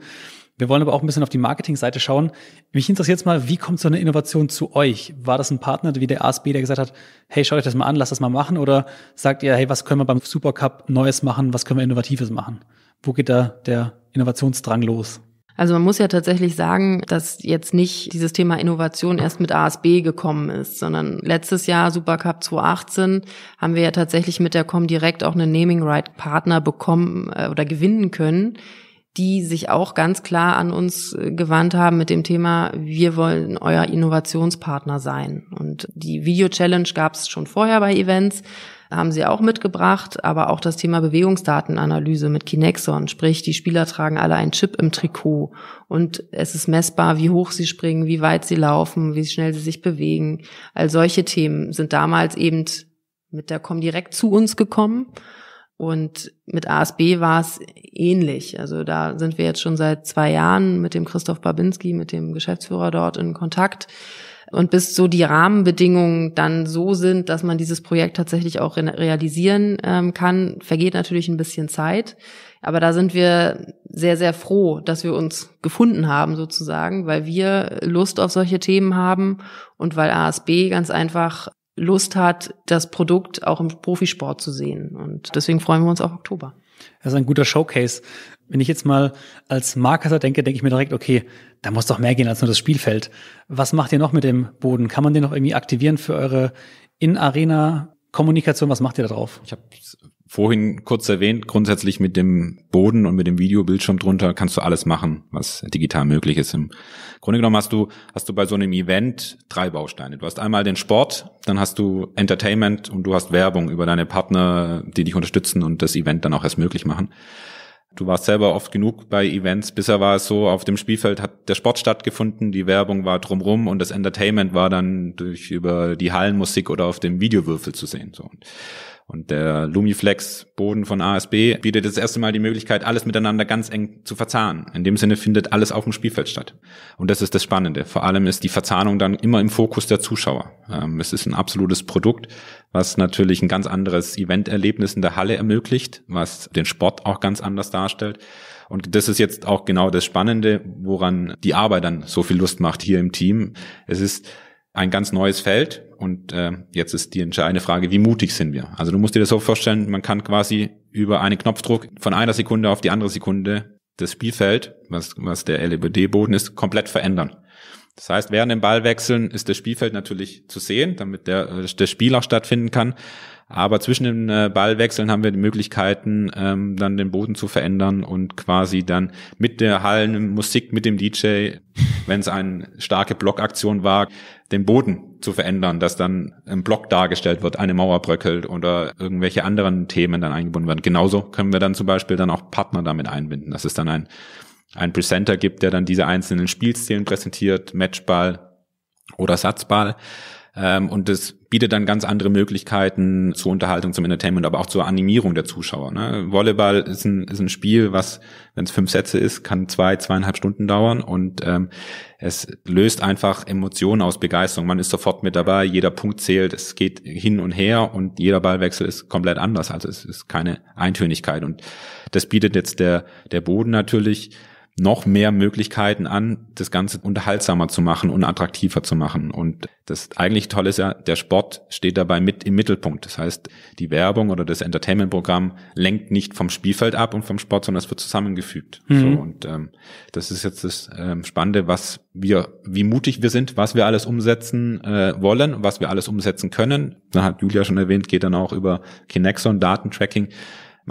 Wir wollen aber auch ein bisschen auf die Marketingseite schauen. Mich interessiert jetzt mal, wie kommt so eine Innovation zu euch? War das ein Partner wie der ASB, der gesagt hat, hey, schaut euch das mal an, lasst das mal machen? Oder sagt ihr, hey, was können wir beim Supercup Neues machen? Was können wir Innovatives machen? Wo geht da der Innovationsdrang los? Also man muss ja tatsächlich sagen, dass jetzt nicht dieses Thema Innovation erst mit ASB gekommen ist, sondern letztes Jahr Supercup 2018 haben wir ja tatsächlich mit der Com direkt auch einen Naming Right Partner bekommen äh, oder gewinnen können, die sich auch ganz klar an uns äh, gewandt haben mit dem Thema, wir wollen euer Innovationspartner sein. Und die Video-Challenge gab es schon vorher bei Events, haben sie auch mitgebracht, aber auch das Thema Bewegungsdatenanalyse mit Kinexon, sprich die Spieler tragen alle einen Chip im Trikot und es ist messbar, wie hoch sie springen, wie weit sie laufen, wie schnell sie sich bewegen. All solche Themen sind damals eben mit der Comdirect zu uns gekommen und mit ASB war es ähnlich. Also da sind wir jetzt schon seit zwei Jahren mit dem Christoph Babinski, mit dem Geschäftsführer dort in Kontakt. Und bis so die Rahmenbedingungen dann so sind, dass man dieses Projekt tatsächlich auch realisieren ähm, kann, vergeht natürlich ein bisschen Zeit. Aber da sind wir sehr, sehr froh, dass wir uns gefunden haben sozusagen, weil wir Lust auf solche Themen haben und weil ASB ganz einfach Lust hat, das Produkt auch im Profisport zu sehen. Und deswegen freuen wir uns auf Oktober. Das ist ein guter Showcase. Wenn ich jetzt mal als Marketer denke, denke ich mir direkt, okay, da muss doch mehr gehen als nur das Spielfeld. Was macht ihr noch mit dem Boden? Kann man den noch irgendwie aktivieren für eure In-Arena-Kommunikation? Was macht ihr da drauf? Ich habe vorhin kurz erwähnt, grundsätzlich mit dem Boden und mit dem Videobildschirm drunter kannst du alles machen, was digital möglich ist. Im Grunde genommen hast du, hast du bei so einem Event drei Bausteine. Du hast einmal den Sport, dann hast du Entertainment und du hast Werbung über deine Partner, die dich unterstützen und das Event dann auch erst möglich machen. Du warst selber oft genug bei Events. Bisher war es so, auf dem Spielfeld hat der Sport stattgefunden, die Werbung war drumrum und das Entertainment war dann durch über die Hallenmusik oder auf dem Videowürfel zu sehen. So. Und und der Lumiflex-Boden von ASB bietet das erste Mal die Möglichkeit, alles miteinander ganz eng zu verzahnen. In dem Sinne findet alles auf dem Spielfeld statt. Und das ist das Spannende. Vor allem ist die Verzahnung dann immer im Fokus der Zuschauer. Ähm, es ist ein absolutes Produkt, was natürlich ein ganz anderes Eventerlebnis in der Halle ermöglicht, was den Sport auch ganz anders darstellt. Und das ist jetzt auch genau das Spannende, woran die Arbeit dann so viel Lust macht hier im Team. Es ist ein ganz neues Feld, und äh, jetzt ist die entscheidende Frage, wie mutig sind wir? Also du musst dir das so vorstellen, man kann quasi über einen Knopfdruck von einer Sekunde auf die andere Sekunde das Spielfeld, was, was der lebd boden ist, komplett verändern. Das heißt, während dem Ballwechseln ist das Spielfeld natürlich zu sehen, damit der, äh, der Spiel auch stattfinden kann. Aber zwischen den äh, Ballwechseln haben wir die Möglichkeiten, ähm, dann den Boden zu verändern und quasi dann mit der Hallenmusik, mit dem DJ wenn es eine starke Blockaktion war, den Boden zu verändern, dass dann ein Block dargestellt wird, eine Mauer bröckelt oder irgendwelche anderen Themen dann eingebunden werden. Genauso können wir dann zum Beispiel dann auch Partner damit einbinden, dass es dann ein, ein Presenter gibt, der dann diese einzelnen Spielszenen präsentiert, Matchball oder Satzball ähm, und das bietet dann ganz andere Möglichkeiten zur Unterhaltung, zum Entertainment, aber auch zur Animierung der Zuschauer. Ne? Volleyball ist ein, ist ein Spiel, was, wenn es fünf Sätze ist, kann zwei, zweieinhalb Stunden dauern und ähm, es löst einfach Emotionen aus Begeisterung. Man ist sofort mit dabei, jeder Punkt zählt, es geht hin und her und jeder Ballwechsel ist komplett anders. Also es ist keine Eintönigkeit. Und das bietet jetzt der, der Boden natürlich noch mehr Möglichkeiten an, das Ganze unterhaltsamer zu machen und attraktiver zu machen. Und das eigentlich Tolle ist ja, der Sport steht dabei mit im Mittelpunkt. Das heißt, die Werbung oder das Entertainment-Programm lenkt nicht vom Spielfeld ab und vom Sport, sondern es wird zusammengefügt. Mhm. So, und ähm, das ist jetzt das ähm, Spannende, was wir, wie mutig wir sind, was wir alles umsetzen äh, wollen, was wir alles umsetzen können. Da hat Julia schon erwähnt, geht dann auch über Kinexon, Datentracking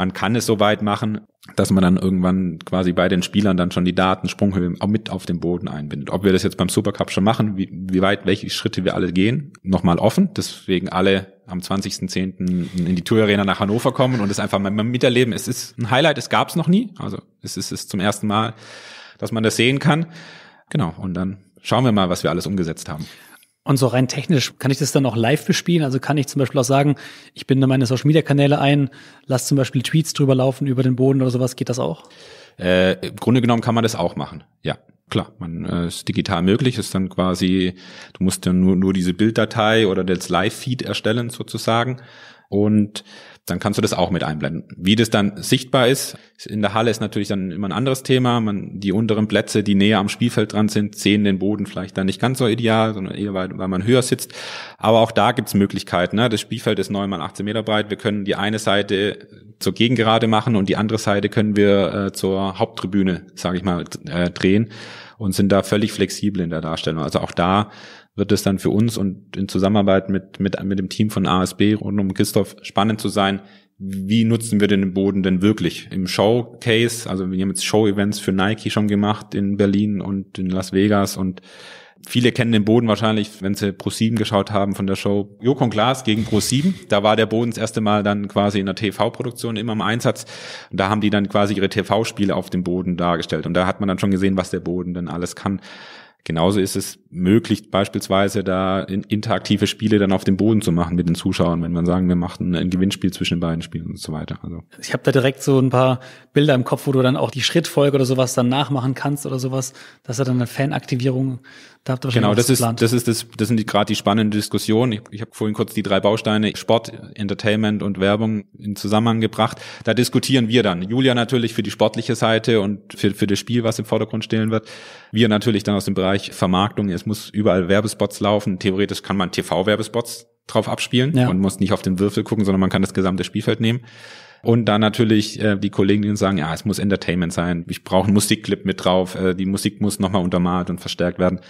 man kann es so weit machen, dass man dann irgendwann quasi bei den Spielern dann schon die Daten Sprunghöhe mit auf den Boden einbindet. Ob wir das jetzt beim Supercup schon machen, wie, wie weit, welche Schritte wir alle gehen, nochmal offen. Deswegen alle am 20.10. in die Tour Arena nach Hannover kommen und es einfach mal miterleben. Es ist ein Highlight, es gab es noch nie. Also es ist, es zum ersten Mal, dass man das sehen kann. Genau, und dann schauen wir mal, was wir alles umgesetzt haben. Und so rein technisch kann ich das dann auch live bespielen. Also kann ich zum Beispiel auch sagen, ich binde meine Social Media Kanäle ein, lasse zum Beispiel Tweets drüber laufen über den Boden oder sowas. Geht das auch? Äh, Im Grunde genommen kann man das auch machen. Ja, klar. Man äh, ist digital möglich. Ist dann quasi, du musst dann nur, nur diese Bilddatei oder das Live-Feed erstellen sozusagen. Und dann kannst du das auch mit einblenden. Wie das dann sichtbar ist, in der Halle ist natürlich dann immer ein anderes Thema. Man, die unteren Plätze, die näher am Spielfeld dran sind, sehen den Boden vielleicht dann nicht ganz so ideal, sondern eher, weil, weil man höher sitzt. Aber auch da gibt's Möglichkeiten. Ne? Das Spielfeld ist neun mal 18 Meter breit. Wir können die eine Seite zur Gegengerade machen und die andere Seite können wir äh, zur Haupttribüne, sage ich mal, äh, drehen und sind da völlig flexibel in der Darstellung. Also auch da wird es dann für uns und in Zusammenarbeit mit, mit, mit dem Team von ASB rund um Christoph spannend zu sein, wie nutzen wir den Boden denn wirklich? Im Showcase, also wir haben jetzt Show-Events für Nike schon gemacht in Berlin und in Las Vegas und Viele kennen den Boden wahrscheinlich, wenn sie Pro7 geschaut haben von der Show Joko und Glas gegen Pro7. Da war der Boden das erste Mal dann quasi in der TV-Produktion immer im Einsatz. Und da haben die dann quasi ihre TV-Spiele auf dem Boden dargestellt. Und da hat man dann schon gesehen, was der Boden denn alles kann. Genauso ist es möglich, beispielsweise da interaktive Spiele dann auf dem Boden zu machen mit den Zuschauern, wenn man sagen, wir machen ein Gewinnspiel zwischen den beiden Spielen und so weiter. Also ich habe da direkt so ein paar Bilder im Kopf, wo du dann auch die Schrittfolge oder sowas dann nachmachen kannst oder sowas, dass er dann eine Fanaktivierung da habt ihr wahrscheinlich genau, das ist, das ist das, das sind die, gerade die spannenden Diskussionen. Ich, ich habe vorhin kurz die drei Bausteine Sport, Entertainment und Werbung in Zusammenhang gebracht. Da diskutieren wir dann. Julia natürlich für die sportliche Seite und für, für das Spiel, was im Vordergrund stehen wird. Wir natürlich dann aus dem Bereich Vermarktung. Es muss überall Werbespots laufen. Theoretisch kann man TV-Werbespots drauf abspielen ja. und muss nicht auf den Würfel gucken, sondern man kann das gesamte Spielfeld nehmen. Und dann natürlich äh, die Kollegen, die uns sagen, ja, es muss Entertainment sein, ich brauche einen Musikclip mit drauf, äh, die Musik muss nochmal untermalt und verstärkt werden.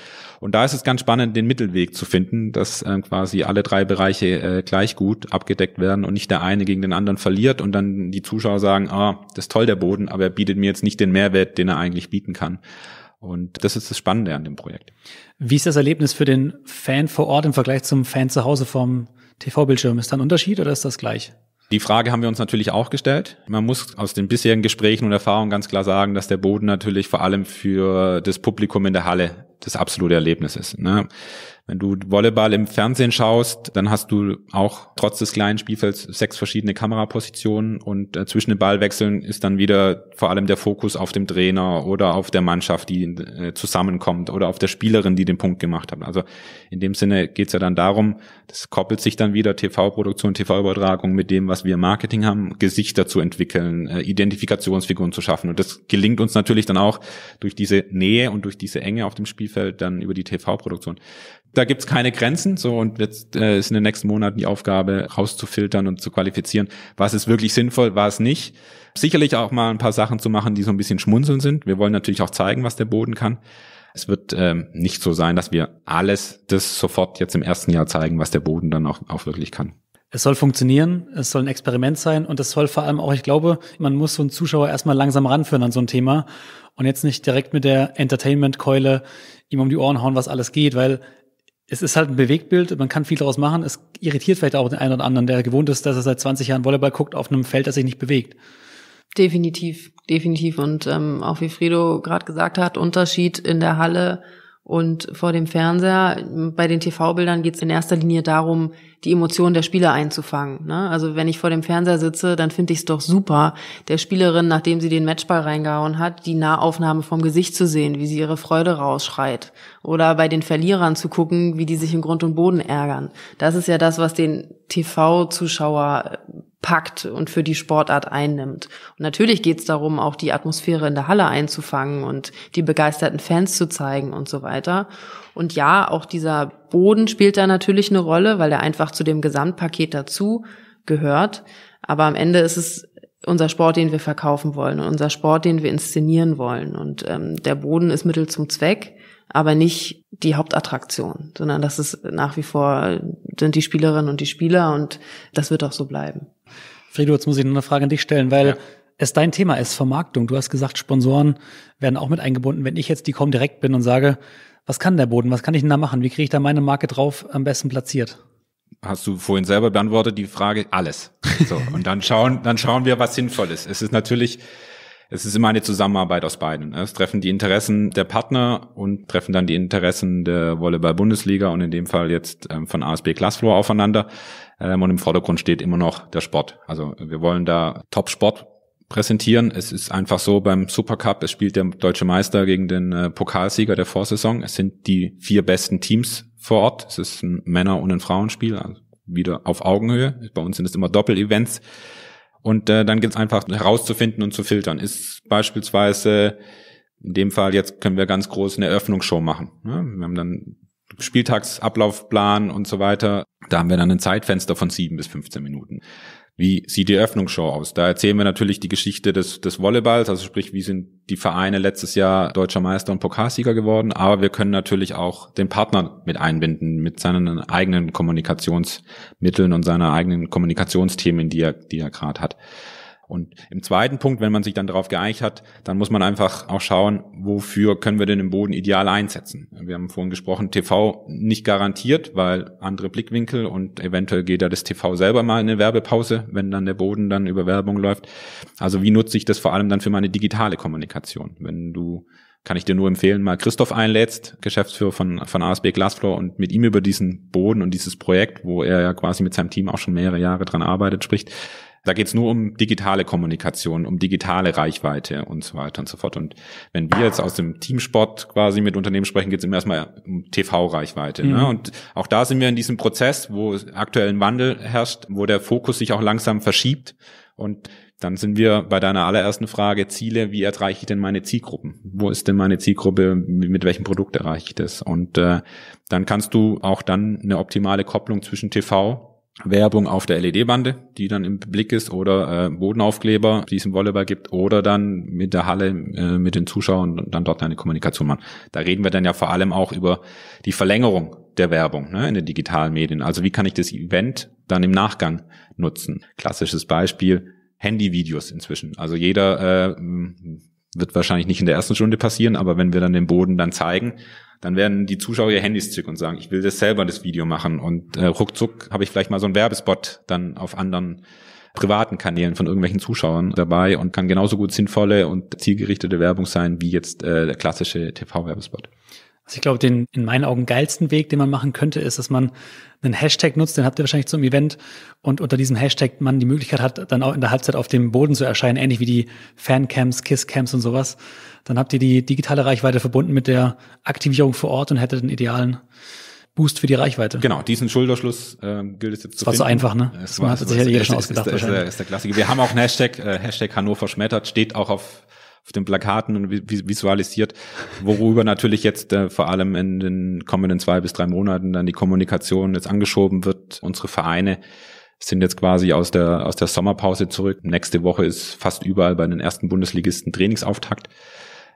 Und da ist es ganz spannend, den Mittelweg zu finden, dass äh, quasi alle drei Bereiche äh, gleich gut abgedeckt werden und nicht der eine gegen den anderen verliert und dann die Zuschauer sagen, ah, das ist toll der Boden, aber er bietet mir jetzt nicht den Mehrwert, den er eigentlich bieten kann. Und das ist das Spannende an dem Projekt. Wie ist das Erlebnis für den Fan vor Ort im Vergleich zum Fan zu Hause vom TV-Bildschirm? Ist da ein Unterschied oder ist das gleich? Die Frage haben wir uns natürlich auch gestellt. Man muss aus den bisherigen Gesprächen und Erfahrungen ganz klar sagen, dass der Boden natürlich vor allem für das Publikum in der Halle das absolute Erlebnis ist. Ne? Wenn du Volleyball im Fernsehen schaust, dann hast du auch trotz des kleinen Spielfelds sechs verschiedene Kamerapositionen und äh, zwischen den Ballwechseln ist dann wieder vor allem der Fokus auf dem Trainer oder auf der Mannschaft, die äh, zusammenkommt oder auf der Spielerin, die den Punkt gemacht hat. Also in dem Sinne geht's ja dann darum, das koppelt sich dann wieder TV-Produktion, TV-Übertragung mit dem, was wir im Marketing haben, Gesichter zu entwickeln, äh, Identifikationsfiguren zu schaffen. Und das gelingt uns natürlich dann auch durch diese Nähe und durch diese Enge auf dem Spielfeld dann über die TV-Produktion da gibt's keine Grenzen. So und jetzt äh, ist in den nächsten Monaten die Aufgabe, rauszufiltern und zu qualifizieren, was ist wirklich sinnvoll, was nicht. Sicherlich auch mal ein paar Sachen zu machen, die so ein bisschen schmunzeln sind. Wir wollen natürlich auch zeigen, was der Boden kann. Es wird ähm, nicht so sein, dass wir alles das sofort jetzt im ersten Jahr zeigen, was der Boden dann auch, auch wirklich kann. Es soll funktionieren, es soll ein Experiment sein und es soll vor allem auch, ich glaube, man muss so einen Zuschauer erstmal langsam ranführen an so ein Thema und jetzt nicht direkt mit der Entertainment-Keule ihm um die Ohren hauen, was alles geht, weil es ist halt ein Bewegtbild, man kann viel daraus machen. Es irritiert vielleicht auch den einen oder anderen, der gewohnt ist, dass er seit 20 Jahren Volleyball guckt auf einem Feld, das sich nicht bewegt. Definitiv, definitiv. Und ähm, auch wie Frido gerade gesagt hat, Unterschied in der Halle und vor dem Fernseher. Bei den TV-Bildern geht es in erster Linie darum, die Emotionen der Spieler einzufangen. Ne? Also wenn ich vor dem Fernseher sitze, dann finde ich es doch super, der Spielerin, nachdem sie den Matchball reingehauen hat, die Nahaufnahme vom Gesicht zu sehen, wie sie ihre Freude rausschreit oder bei den Verlierern zu gucken, wie die sich im Grund und Boden ärgern. Das ist ja das, was den TV-Zuschauer äh, packt und für die Sportart einnimmt. Und natürlich geht es darum, auch die Atmosphäre in der Halle einzufangen und die begeisterten Fans zu zeigen und so weiter. Und ja, auch dieser Boden spielt da natürlich eine Rolle, weil er einfach zu dem Gesamtpaket dazu gehört. Aber am Ende ist es unser Sport, den wir verkaufen wollen und unser Sport, den wir inszenieren wollen. Und ähm, der Boden ist Mittel zum Zweck aber nicht die Hauptattraktion, sondern das ist nach wie vor sind die Spielerinnen und die Spieler und das wird auch so bleiben. Frido, jetzt muss ich noch eine Frage an dich stellen, weil ja. es dein Thema ist, Vermarktung. Du hast gesagt, Sponsoren werden auch mit eingebunden. Wenn ich jetzt die kommen direkt bin und sage, was kann der Boden, was kann ich denn da machen? Wie kriege ich da meine Marke drauf am besten platziert? hast du vorhin selber beantwortet, die Frage, alles. So, und dann schauen, dann schauen wir, was sinnvoll ist. Es ist natürlich es ist immer eine Zusammenarbeit aus beiden. Ne? Es treffen die Interessen der Partner und treffen dann die Interessen der Volleyball-Bundesliga und in dem Fall jetzt ähm, von ASB Glasfloor aufeinander. Ähm, und im Vordergrund steht immer noch der Sport. Also wir wollen da Top-Sport präsentieren. Es ist einfach so beim Supercup, es spielt der deutsche Meister gegen den äh, Pokalsieger der Vorsaison. Es sind die vier besten Teams vor Ort. Es ist ein Männer- und ein Frauenspiel, also wieder auf Augenhöhe. Bei uns sind es immer Doppel-Events. Und äh, dann geht's einfach herauszufinden und zu filtern. Ist beispielsweise, in dem Fall jetzt können wir ganz groß eine Eröffnungsshow machen. Ne? Wir haben dann Spieltagsablaufplan und so weiter. Da haben wir dann ein Zeitfenster von sieben bis 15 Minuten. Wie sieht die Öffnungsshow aus? Da erzählen wir natürlich die Geschichte des, des Volleyballs, also sprich, wie sind die Vereine letztes Jahr deutscher Meister und Pokalsieger geworden, aber wir können natürlich auch den Partner mit einbinden, mit seinen eigenen Kommunikationsmitteln und seiner eigenen Kommunikationsthemen, die er, die er gerade hat. Und im zweiten Punkt, wenn man sich dann darauf geeinigt hat, dann muss man einfach auch schauen, wofür können wir denn im Boden ideal einsetzen. Wir haben vorhin gesprochen, TV nicht garantiert, weil andere Blickwinkel und eventuell geht da das TV selber mal in eine Werbepause, wenn dann der Boden dann über Werbung läuft. Also wie nutze ich das vor allem dann für meine digitale Kommunikation? Wenn du kann ich dir nur empfehlen, mal Christoph einlädst, Geschäftsführer von, von ASB Glassfloor und mit ihm über diesen Boden und dieses Projekt, wo er ja quasi mit seinem Team auch schon mehrere Jahre dran arbeitet, spricht, da geht's nur um digitale Kommunikation, um digitale Reichweite und so weiter und so fort. Und wenn wir jetzt aus dem Teamsport quasi mit Unternehmen sprechen, geht's immer erstmal um TV-Reichweite. Ne? Mhm. Ne? Und auch da sind wir in diesem Prozess, wo aktuellen Wandel herrscht, wo der Fokus sich auch langsam verschiebt. Und dann sind wir bei deiner allerersten Frage, Ziele, wie erreiche ich denn meine Zielgruppen? Wo ist denn meine Zielgruppe? Mit welchem Produkt erreiche ich das? Und äh, dann kannst du auch dann eine optimale Kopplung zwischen TV Werbung auf der LED-Bande, die dann im Blick ist, oder äh, Bodenaufkleber, die es im Volleyball gibt, oder dann mit der Halle, äh, mit den Zuschauern und dann dort eine Kommunikation machen. Da reden wir dann ja vor allem auch über die Verlängerung der Werbung ne, in den digitalen Medien. Also wie kann ich das Event dann im Nachgang nutzen? Klassisches Beispiel, Handyvideos inzwischen. Also jeder äh, wird wahrscheinlich nicht in der ersten Stunde passieren, aber wenn wir dann den Boden dann zeigen, dann werden die Zuschauer ihr Handys zücken und sagen, ich will das selber das Video machen und äh, ruckzuck habe ich vielleicht mal so einen Werbespot dann auf anderen privaten Kanälen von irgendwelchen Zuschauern dabei und kann genauso gut sinnvolle und zielgerichtete Werbung sein wie jetzt äh, der klassische TV-Werbespot. Also ich glaube, den in meinen Augen geilsten Weg, den man machen könnte, ist, dass man einen Hashtag nutzt, den habt ihr wahrscheinlich zum Event und unter diesem Hashtag man die Möglichkeit hat, dann auch in der Halbzeit auf dem Boden zu erscheinen, ähnlich wie die Fancams, Kisscams und sowas dann habt ihr die digitale Reichweite verbunden mit der Aktivierung vor Ort und hättet einen idealen Boost für die Reichweite. Genau, diesen Schulterschluss ähm, gilt es jetzt das zu war finden. so einfach, ne? Äh, das, das war, hat sich ja jeder schon ausgedacht ist, wahrscheinlich. Ist ist der Klassiker. Wir haben auch einen Hashtag, äh, Hashtag Hannover schmettert, steht auch auf auf den Plakaten und visualisiert, worüber natürlich jetzt äh, vor allem in den kommenden zwei bis drei Monaten dann die Kommunikation jetzt angeschoben wird. Unsere Vereine sind jetzt quasi aus der, aus der Sommerpause zurück. Nächste Woche ist fast überall bei den ersten Bundesligisten Trainingsauftakt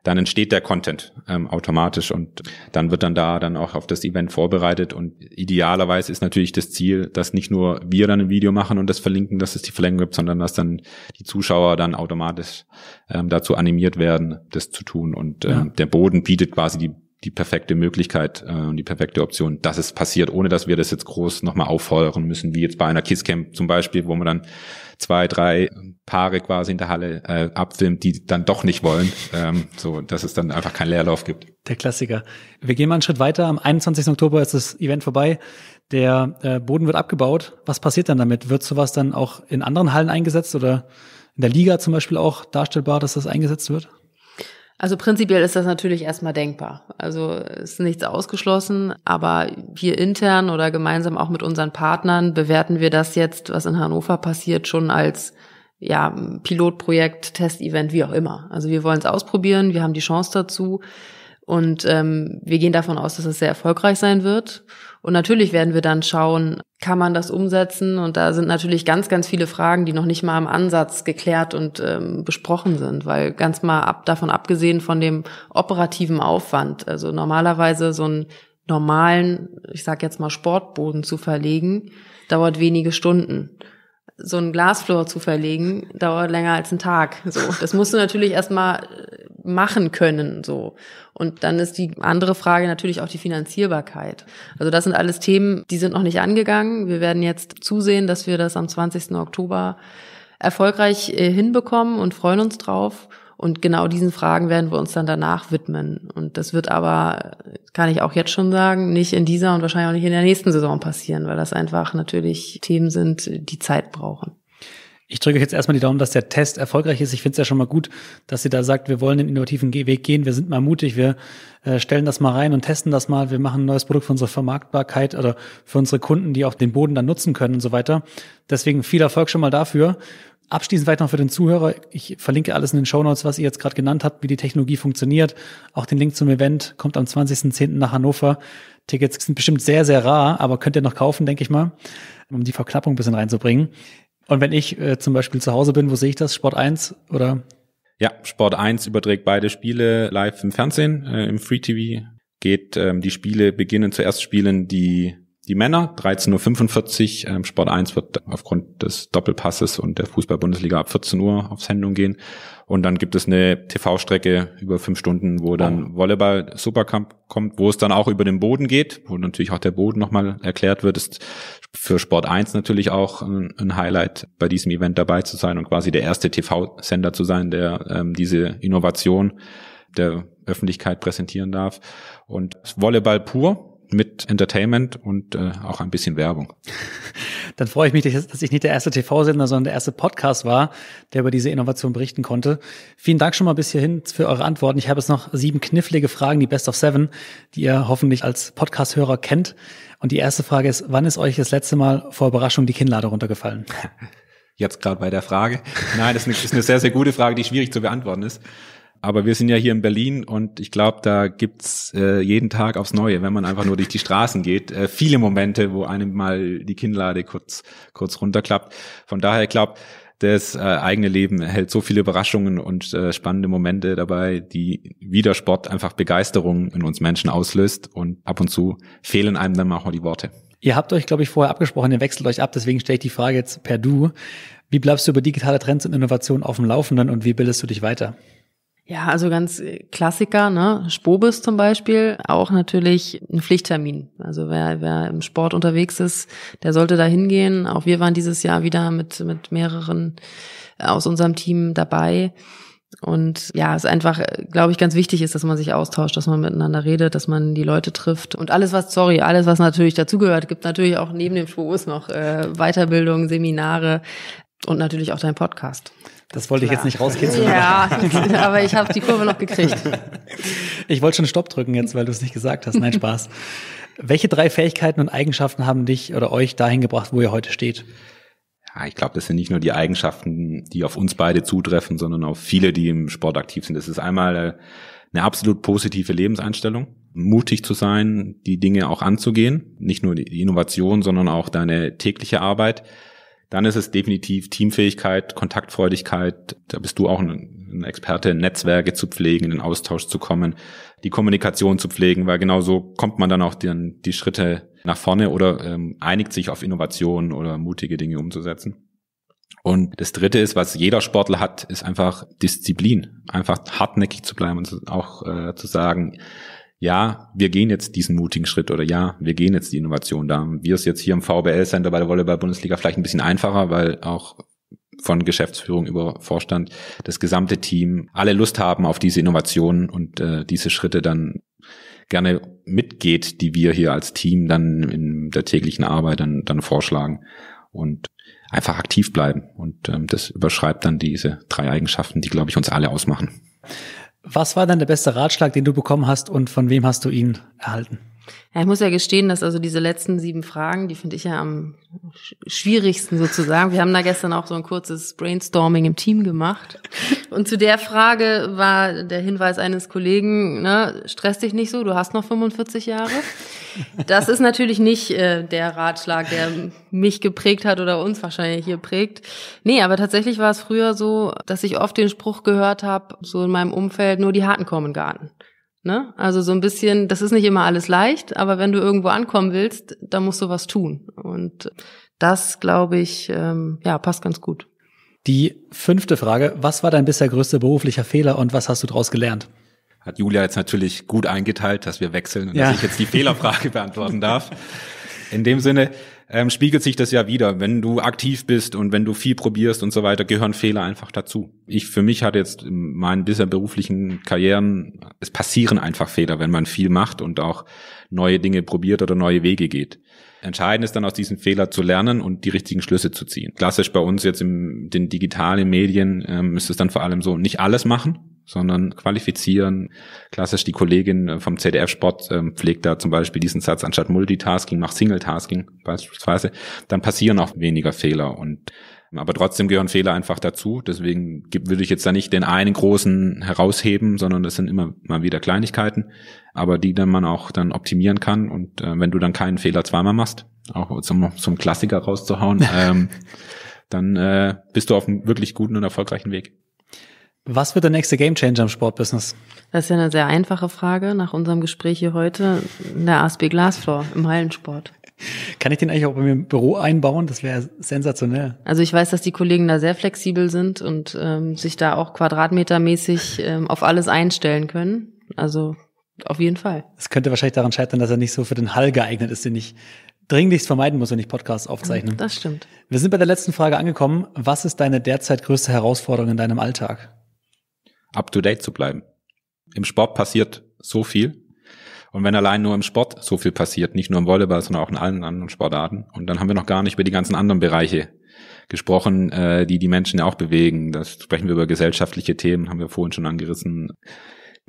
dann entsteht der Content ähm, automatisch und dann wird dann da dann auch auf das Event vorbereitet und idealerweise ist natürlich das Ziel, dass nicht nur wir dann ein Video machen und das verlinken, dass es die Verlängerung gibt, sondern dass dann die Zuschauer dann automatisch ähm, dazu animiert werden, das zu tun und ähm, ja. der Boden bietet quasi die die perfekte Möglichkeit äh, die perfekte Option, dass es passiert, ohne dass wir das jetzt groß nochmal auffordern müssen, wie jetzt bei einer Kisscamp zum Beispiel, wo man dann zwei, drei Paare quasi in der Halle äh, abfilmt, die dann doch nicht wollen, ähm, so dass es dann einfach keinen Leerlauf gibt. Der Klassiker. Wir gehen mal einen Schritt weiter. Am 21. Oktober ist das Event vorbei. Der äh, Boden wird abgebaut. Was passiert dann damit? Wird sowas dann auch in anderen Hallen eingesetzt oder in der Liga zum Beispiel auch darstellbar, dass das eingesetzt wird? Also prinzipiell ist das natürlich erstmal denkbar. Also ist nichts ausgeschlossen, aber wir intern oder gemeinsam auch mit unseren Partnern bewerten wir das jetzt, was in Hannover passiert, schon als ja, Pilotprojekt, Testevent, wie auch immer. Also wir wollen es ausprobieren, wir haben die Chance dazu. Und ähm, wir gehen davon aus, dass es sehr erfolgreich sein wird. Und natürlich werden wir dann schauen, kann man das umsetzen? Und da sind natürlich ganz, ganz viele Fragen, die noch nicht mal im Ansatz geklärt und ähm, besprochen sind, weil ganz mal ab davon abgesehen von dem operativen Aufwand, also normalerweise so einen normalen, ich sag jetzt mal Sportboden zu verlegen, dauert wenige Stunden so einen Glasflor zu verlegen, dauert länger als einen Tag. So, das musst du natürlich erstmal machen können, so. Und dann ist die andere Frage natürlich auch die Finanzierbarkeit. Also das sind alles Themen, die sind noch nicht angegangen. Wir werden jetzt zusehen, dass wir das am 20. Oktober erfolgreich äh, hinbekommen und freuen uns drauf. Und genau diesen Fragen werden wir uns dann danach widmen. Und das wird aber, kann ich auch jetzt schon sagen, nicht in dieser und wahrscheinlich auch nicht in der nächsten Saison passieren, weil das einfach natürlich Themen sind, die Zeit brauchen. Ich drücke euch jetzt erstmal die Daumen, dass der Test erfolgreich ist. Ich finde es ja schon mal gut, dass sie da sagt, wir wollen den innovativen Weg gehen, wir sind mal mutig, wir äh, stellen das mal rein und testen das mal, wir machen ein neues Produkt für unsere Vermarktbarkeit oder für unsere Kunden, die auch den Boden dann nutzen können und so weiter. Deswegen viel Erfolg schon mal dafür. Abschließend vielleicht noch für den Zuhörer, ich verlinke alles in den Show Notes, was ihr jetzt gerade genannt habt, wie die Technologie funktioniert. Auch den Link zum Event kommt am 20.10. nach Hannover. Tickets sind bestimmt sehr, sehr rar, aber könnt ihr noch kaufen, denke ich mal, um die Verknappung ein bisschen reinzubringen. Und wenn ich äh, zum Beispiel zu Hause bin, wo sehe ich das? Sport 1 oder? Ja, Sport 1 überträgt beide Spiele live im Fernsehen, äh, im Free TV geht. Ähm, die Spiele beginnen zuerst spielen die die Männer 13.45 Uhr, ähm, Sport 1 wird aufgrund des Doppelpasses und der Fußball-Bundesliga ab 14 Uhr auf Sendung gehen und dann gibt es eine TV-Strecke über fünf Stunden, wo oh. dann Volleyball Supercamp kommt, wo es dann auch über den Boden geht, wo natürlich auch der Boden nochmal erklärt wird. Ist für Sport 1 natürlich auch ein, ein, Highlight, bei diesem Event dabei zu sein und quasi der erste TV-Sender zu sein, der ähm, diese Innovation der Öffentlichkeit präsentieren darf. Und Volleyball pur, mit Entertainment und äh, auch ein bisschen Werbung. *laughs* Dann freue ich mich, dass ich nicht der erste TV-Sender, sondern der erste Podcast war, der über diese Innovation berichten konnte. Vielen Dank schon mal bis hierhin für eure Antworten. Ich habe jetzt noch sieben knifflige Fragen, die Best of Seven, die ihr hoffentlich als Podcast-Hörer kennt. Und die erste Frage ist, wann ist euch das letzte Mal vor Überraschung die Kinnlade runtergefallen? *laughs* Jetzt gerade bei der Frage. Nein, das ist eine, ist eine sehr, sehr gute Frage, die schwierig zu beantworten ist. Aber wir sind ja hier in Berlin und ich glaube, da gibt's äh, jeden Tag aufs Neue, wenn man einfach nur durch die Straßen geht, äh, viele Momente, wo einem mal die Kinnlade kurz, kurz runterklappt. Von daher glaube das äh, eigene Leben hält so viele Überraschungen und äh, spannende Momente dabei, die wieder Sport einfach Begeisterung in uns Menschen auslöst und ab und zu fehlen einem dann auch mal die Worte. Ihr habt euch, glaube ich, vorher abgesprochen, ihr wechselt euch ab, deswegen stelle ich die Frage jetzt per Du. Wie bleibst du über digitale Trends und Innovationen auf dem Laufenden und wie bildest du dich weiter? Ja, also ganz äh, Klassiker, ne? Spobis zum Beispiel, auch natürlich ein Pflichttermin. Also wer, wer im Sport unterwegs ist, der sollte da hingehen. Auch wir waren dieses Jahr wieder mit, mit mehreren äh, aus unserem Team dabei. Und ja, es einfach, äh, glaube ich, ganz wichtig ist, dass man sich austauscht, dass man miteinander redet, dass man die Leute trifft. Und alles, was, sorry, alles, was natürlich dazugehört, gibt natürlich auch neben dem Spobus noch äh, Weiterbildung, Seminare und natürlich auch dein Podcast. Das wollte Klar. ich jetzt nicht rauskitzeln. Ja, aber *laughs* ich habe die Kurve noch gekriegt. *laughs* Ich wollte schon Stopp drücken jetzt, weil du es nicht gesagt hast. Nein, Spaß. Welche drei Fähigkeiten und Eigenschaften haben dich oder euch dahin gebracht, wo ihr heute steht? Ja, ich glaube, das sind nicht nur die Eigenschaften, die auf uns beide zutreffen, sondern auf viele, die im Sport aktiv sind. Das ist einmal äh, eine absolut positive Lebenseinstellung, mutig zu sein, die Dinge auch anzugehen, nicht nur die Innovation, sondern auch deine tägliche Arbeit dann ist es definitiv Teamfähigkeit, Kontaktfreudigkeit. Da bist du auch ein, Experte, Netzwerke zu pflegen, in den Austausch zu kommen, die Kommunikation zu pflegen, weil genau so kommt man dann auch den, die Schritte nach vorne oder ähm, einigt sich auf Innovationen oder mutige Dinge umzusetzen. Und das Dritte ist, was jeder Sportler hat, ist einfach Disziplin, einfach hartnäckig zu bleiben und auch äh, zu sagen, ja, wir gehen jetzt diesen mutigen Schritt oder ja, wir gehen jetzt die Innovation. Da haben wir es jetzt hier im VBL Center bei der Volleyball-Bundesliga vielleicht ein bisschen einfacher, weil auch von Geschäftsführung über Vorstand, das gesamte Team, alle Lust haben auf diese Innovation und äh, diese Schritte dann gerne mitgeht, die wir hier als Team dann in der täglichen Arbeit dann, dann vorschlagen und einfach aktiv bleiben. Und ähm, das überschreibt dann diese drei Eigenschaften, die, glaube ich, uns alle ausmachen. Was war dann der beste Ratschlag, den du bekommen hast und von wem hast du ihn erhalten? Ja, ich muss ja gestehen, dass also diese letzten sieben Fragen, die finde ich ja am schwierigsten sozusagen. Wir haben da gestern auch so ein kurzes Brainstorming im Team gemacht. Und zu der Frage war der Hinweis eines Kollegen, ne, stress dich nicht so, du hast noch 45 Jahre. Das ist natürlich nicht äh, der Ratschlag, der mich geprägt hat oder uns wahrscheinlich hier prägt. Nee, aber tatsächlich war es früher so, dass ich oft den Spruch gehört habe, so in meinem Umfeld, nur die Harten kommen Garten. Ne? Also so ein bisschen, das ist nicht immer alles leicht, aber wenn du irgendwo ankommen willst, dann musst du was tun. Und das, glaube ich, ähm, ja, passt ganz gut. Die fünfte Frage, was war dein bisher größter beruflicher Fehler und was hast du daraus gelernt? Hat Julia jetzt natürlich gut eingeteilt, dass wir wechseln und ja. dass ich jetzt die Fehlerfrage *laughs* beantworten darf. In dem Sinne, ähm, spiegelt sich das ja wieder. Wenn du aktiv bist und wenn du viel probierst und so weiter, gehören Fehler einfach dazu. Ich für mich hatte jetzt in meinen bisher beruflichen Karrieren, es passieren einfach Fehler, wenn man viel macht und auch neue Dinge probiert oder neue Wege geht. Entscheidend ist dann aus diesen Fehler zu lernen und die richtigen Schlüsse zu ziehen. Klassisch bei uns jetzt in den digitalen Medien ähm, ist es dann vor allem so, nicht alles machen, sondern qualifizieren. Klassisch die Kollegin äh, vom ZDF Sport ähm, pflegt da zum Beispiel diesen Satz anstatt Multitasking, mach Singletasking beispielsweise. Dann passieren auch weniger Fehler und ähm, aber trotzdem gehören Fehler einfach dazu. Deswegen würde ich jetzt da nicht den einen großen herausheben, sondern das sind immer mal wieder Kleinigkeiten, aber die dann man auch dann optimieren kann. Und äh, wenn du dann keinen Fehler zweimal machst, auch zum, zum Klassiker rauszuhauen, *laughs* ähm, dann äh, bist du auf einem wirklich guten und erfolgreichen Weg. Was wird der nächste Gamechanger im Sportbusiness? Das ist ja eine sehr einfache Frage nach unserem Gespräch hier heute in der ASB Glasfloor im Hallensport. Kann ich den eigentlich auch bei mir im Büro einbauen? Das wäre sensationell. Also ich weiß, dass die Kollegen da sehr flexibel sind und ähm, sich da auch quadratmetermäßig ähm, auf alles einstellen können. Also auf jeden Fall. Es könnte wahrscheinlich daran scheitern, dass er nicht so für den Hall geeignet ist, den ich dringlichst vermeiden muss, wenn ich Podcasts aufzeichne. Das stimmt. Wir sind bei der letzten Frage angekommen. Was ist deine derzeit größte Herausforderung in deinem Alltag? up-to-date zu bleiben. Im Sport passiert so viel. Und wenn allein nur im Sport so viel passiert, nicht nur im Volleyball, sondern auch in allen anderen Sportarten. Und dann haben wir noch gar nicht über die ganzen anderen Bereiche gesprochen, äh, die die Menschen ja auch bewegen. Da sprechen wir über gesellschaftliche Themen, haben wir vorhin schon angerissen.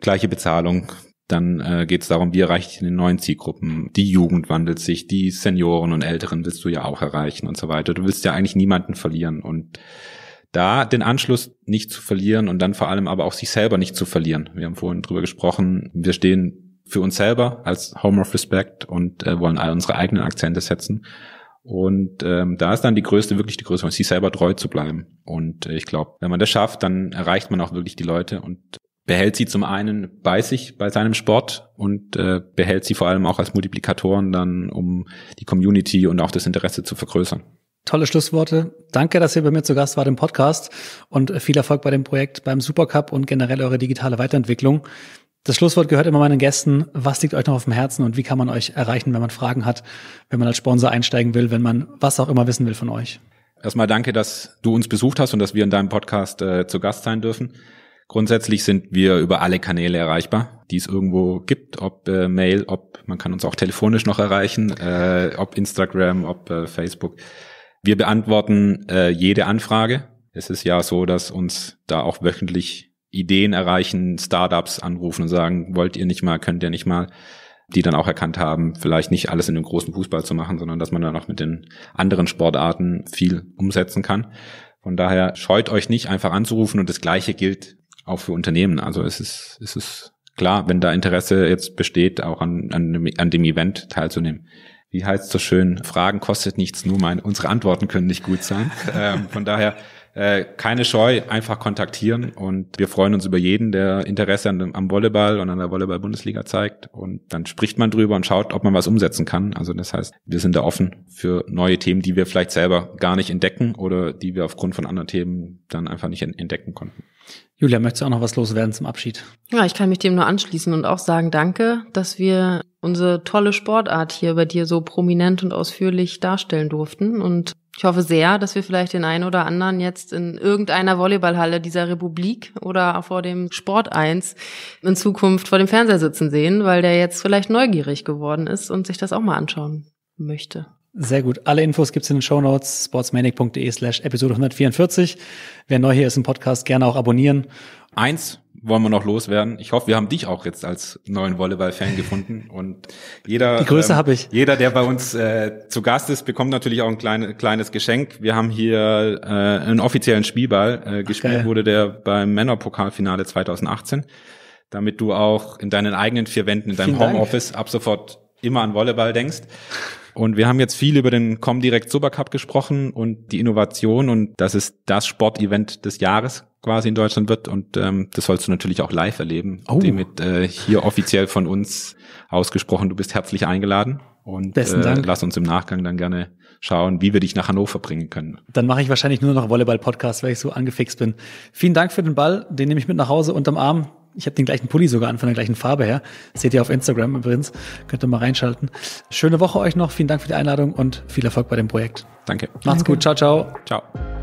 Gleiche Bezahlung. Dann äh, geht es darum, wie erreiche ich den neuen Zielgruppen? Die Jugend wandelt sich, die Senioren und Älteren willst du ja auch erreichen und so weiter. Du willst ja eigentlich niemanden verlieren. Und da den Anschluss nicht zu verlieren und dann vor allem aber auch sich selber nicht zu verlieren. Wir haben vorhin drüber gesprochen, wir stehen für uns selber als Home of Respect und äh, wollen all unsere eigenen Akzente setzen. Und ähm, da ist dann die größte, wirklich die größte, sich selber treu zu bleiben. Und äh, ich glaube, wenn man das schafft, dann erreicht man auch wirklich die Leute und behält sie zum einen bei sich, bei seinem Sport und äh, behält sie vor allem auch als Multiplikatoren dann, um die Community und auch das Interesse zu vergrößern. Tolle Schlussworte. Danke, dass ihr bei mir zu Gast wart im Podcast und viel Erfolg bei dem Projekt, beim Supercup und generell eure digitale Weiterentwicklung. Das Schlusswort gehört immer meinen Gästen. Was liegt euch noch auf dem Herzen und wie kann man euch erreichen, wenn man Fragen hat, wenn man als Sponsor einsteigen will, wenn man was auch immer wissen will von euch? Erstmal danke, dass du uns besucht hast und dass wir in deinem Podcast äh, zu Gast sein dürfen. Grundsätzlich sind wir über alle Kanäle erreichbar, die es irgendwo gibt, ob äh, Mail, ob man kann uns auch telefonisch noch erreichen, äh, ob Instagram, ob äh, Facebook. Wir beantworten äh, jede Anfrage. Es ist ja so, dass uns da auch wöchentlich Ideen erreichen, Startups anrufen und sagen, wollt ihr nicht mal, könnt ihr nicht mal, die dann auch erkannt haben, vielleicht nicht alles in dem großen Fußball zu machen, sondern dass man dann auch mit den anderen Sportarten viel umsetzen kann. Von daher scheut euch nicht, einfach anzurufen und das Gleiche gilt auch für Unternehmen. Also es ist, es ist klar, wenn da Interesse jetzt besteht, auch an, an, dem, an dem Event teilzunehmen wie heißt so schön, Fragen kostet nichts, nur mein, unsere Antworten können nicht gut sein. *laughs* Ähm, von daher äh, keine Scheu, einfach kontaktieren und wir freuen uns über jeden, der Interesse an, am Volleyball und an der Volleyball-Bundesliga zeigt und dann spricht man drüber und schaut, ob man was umsetzen kann. Also das heißt, wir sind da offen für neue Themen, die wir vielleicht selber gar nicht entdecken oder die wir aufgrund von anderen Themen dann einfach nicht entdecken konnten. Julia, möchtest du auch noch was loswerden zum Abschied? Ja, ich kann mich dem nur anschließen und auch sagen, danke, dass wir unsere tolle Sportart hier bei dir so prominent und ausführlich darstellen durften. Und ich hoffe sehr, dass wir vielleicht den einen oder anderen jetzt in irgendeiner Volleyballhalle dieser Republik oder vor dem Sport 1 in Zukunft vor dem Fernseher sitzen sehen, weil der jetzt vielleicht neugierig geworden ist und sich das auch mal anschauen möchte. Sehr gut. Alle Infos gibt's in den Show Notes sportsmanic.de slash Episode 144. Wer neu hier ist im Podcast, gerne auch abonnieren. Eins wollen wir noch loswerden. Ich hoffe, wir haben dich auch jetzt als neuen Volleyball-Fan gefunden. Und jeder, Die Größe ähm, habe ich. Jeder, der bei uns äh, zu Gast ist, bekommt natürlich auch ein klein, kleines Geschenk. Wir haben hier äh, einen offiziellen Spielball. Äh, gespielt Ach, wurde der beim Männerpokalfinale 2018. Damit du auch in deinen eigenen vier Wänden, in deinem Homeoffice ab sofort immer an Volleyball denkst. Und wir haben jetzt viel über den Comdirect Super Cup gesprochen und die Innovation und dass es das Sportevent des Jahres quasi in Deutschland wird. Und ähm, das sollst du natürlich auch live erleben. Oh. Damit äh, hier offiziell von uns ausgesprochen, du bist herzlich eingeladen. Und Besten äh, Dank. lass uns im Nachgang dann gerne schauen, wie wir dich nach Hannover bringen können. Dann mache ich wahrscheinlich nur noch Volleyball-Podcast, weil ich so angefixt bin. Vielen Dank für den Ball, den nehme ich mit nach Hause unterm Arm. Ich habe den gleichen Pulli sogar an, von der gleichen Farbe her. Seht ihr auf Instagram übrigens. Könnt ihr mal reinschalten. Schöne Woche euch noch. Vielen Dank für die Einladung und viel Erfolg bei dem Projekt. Danke. Macht's Danke. gut. Ciao, ciao. Ciao.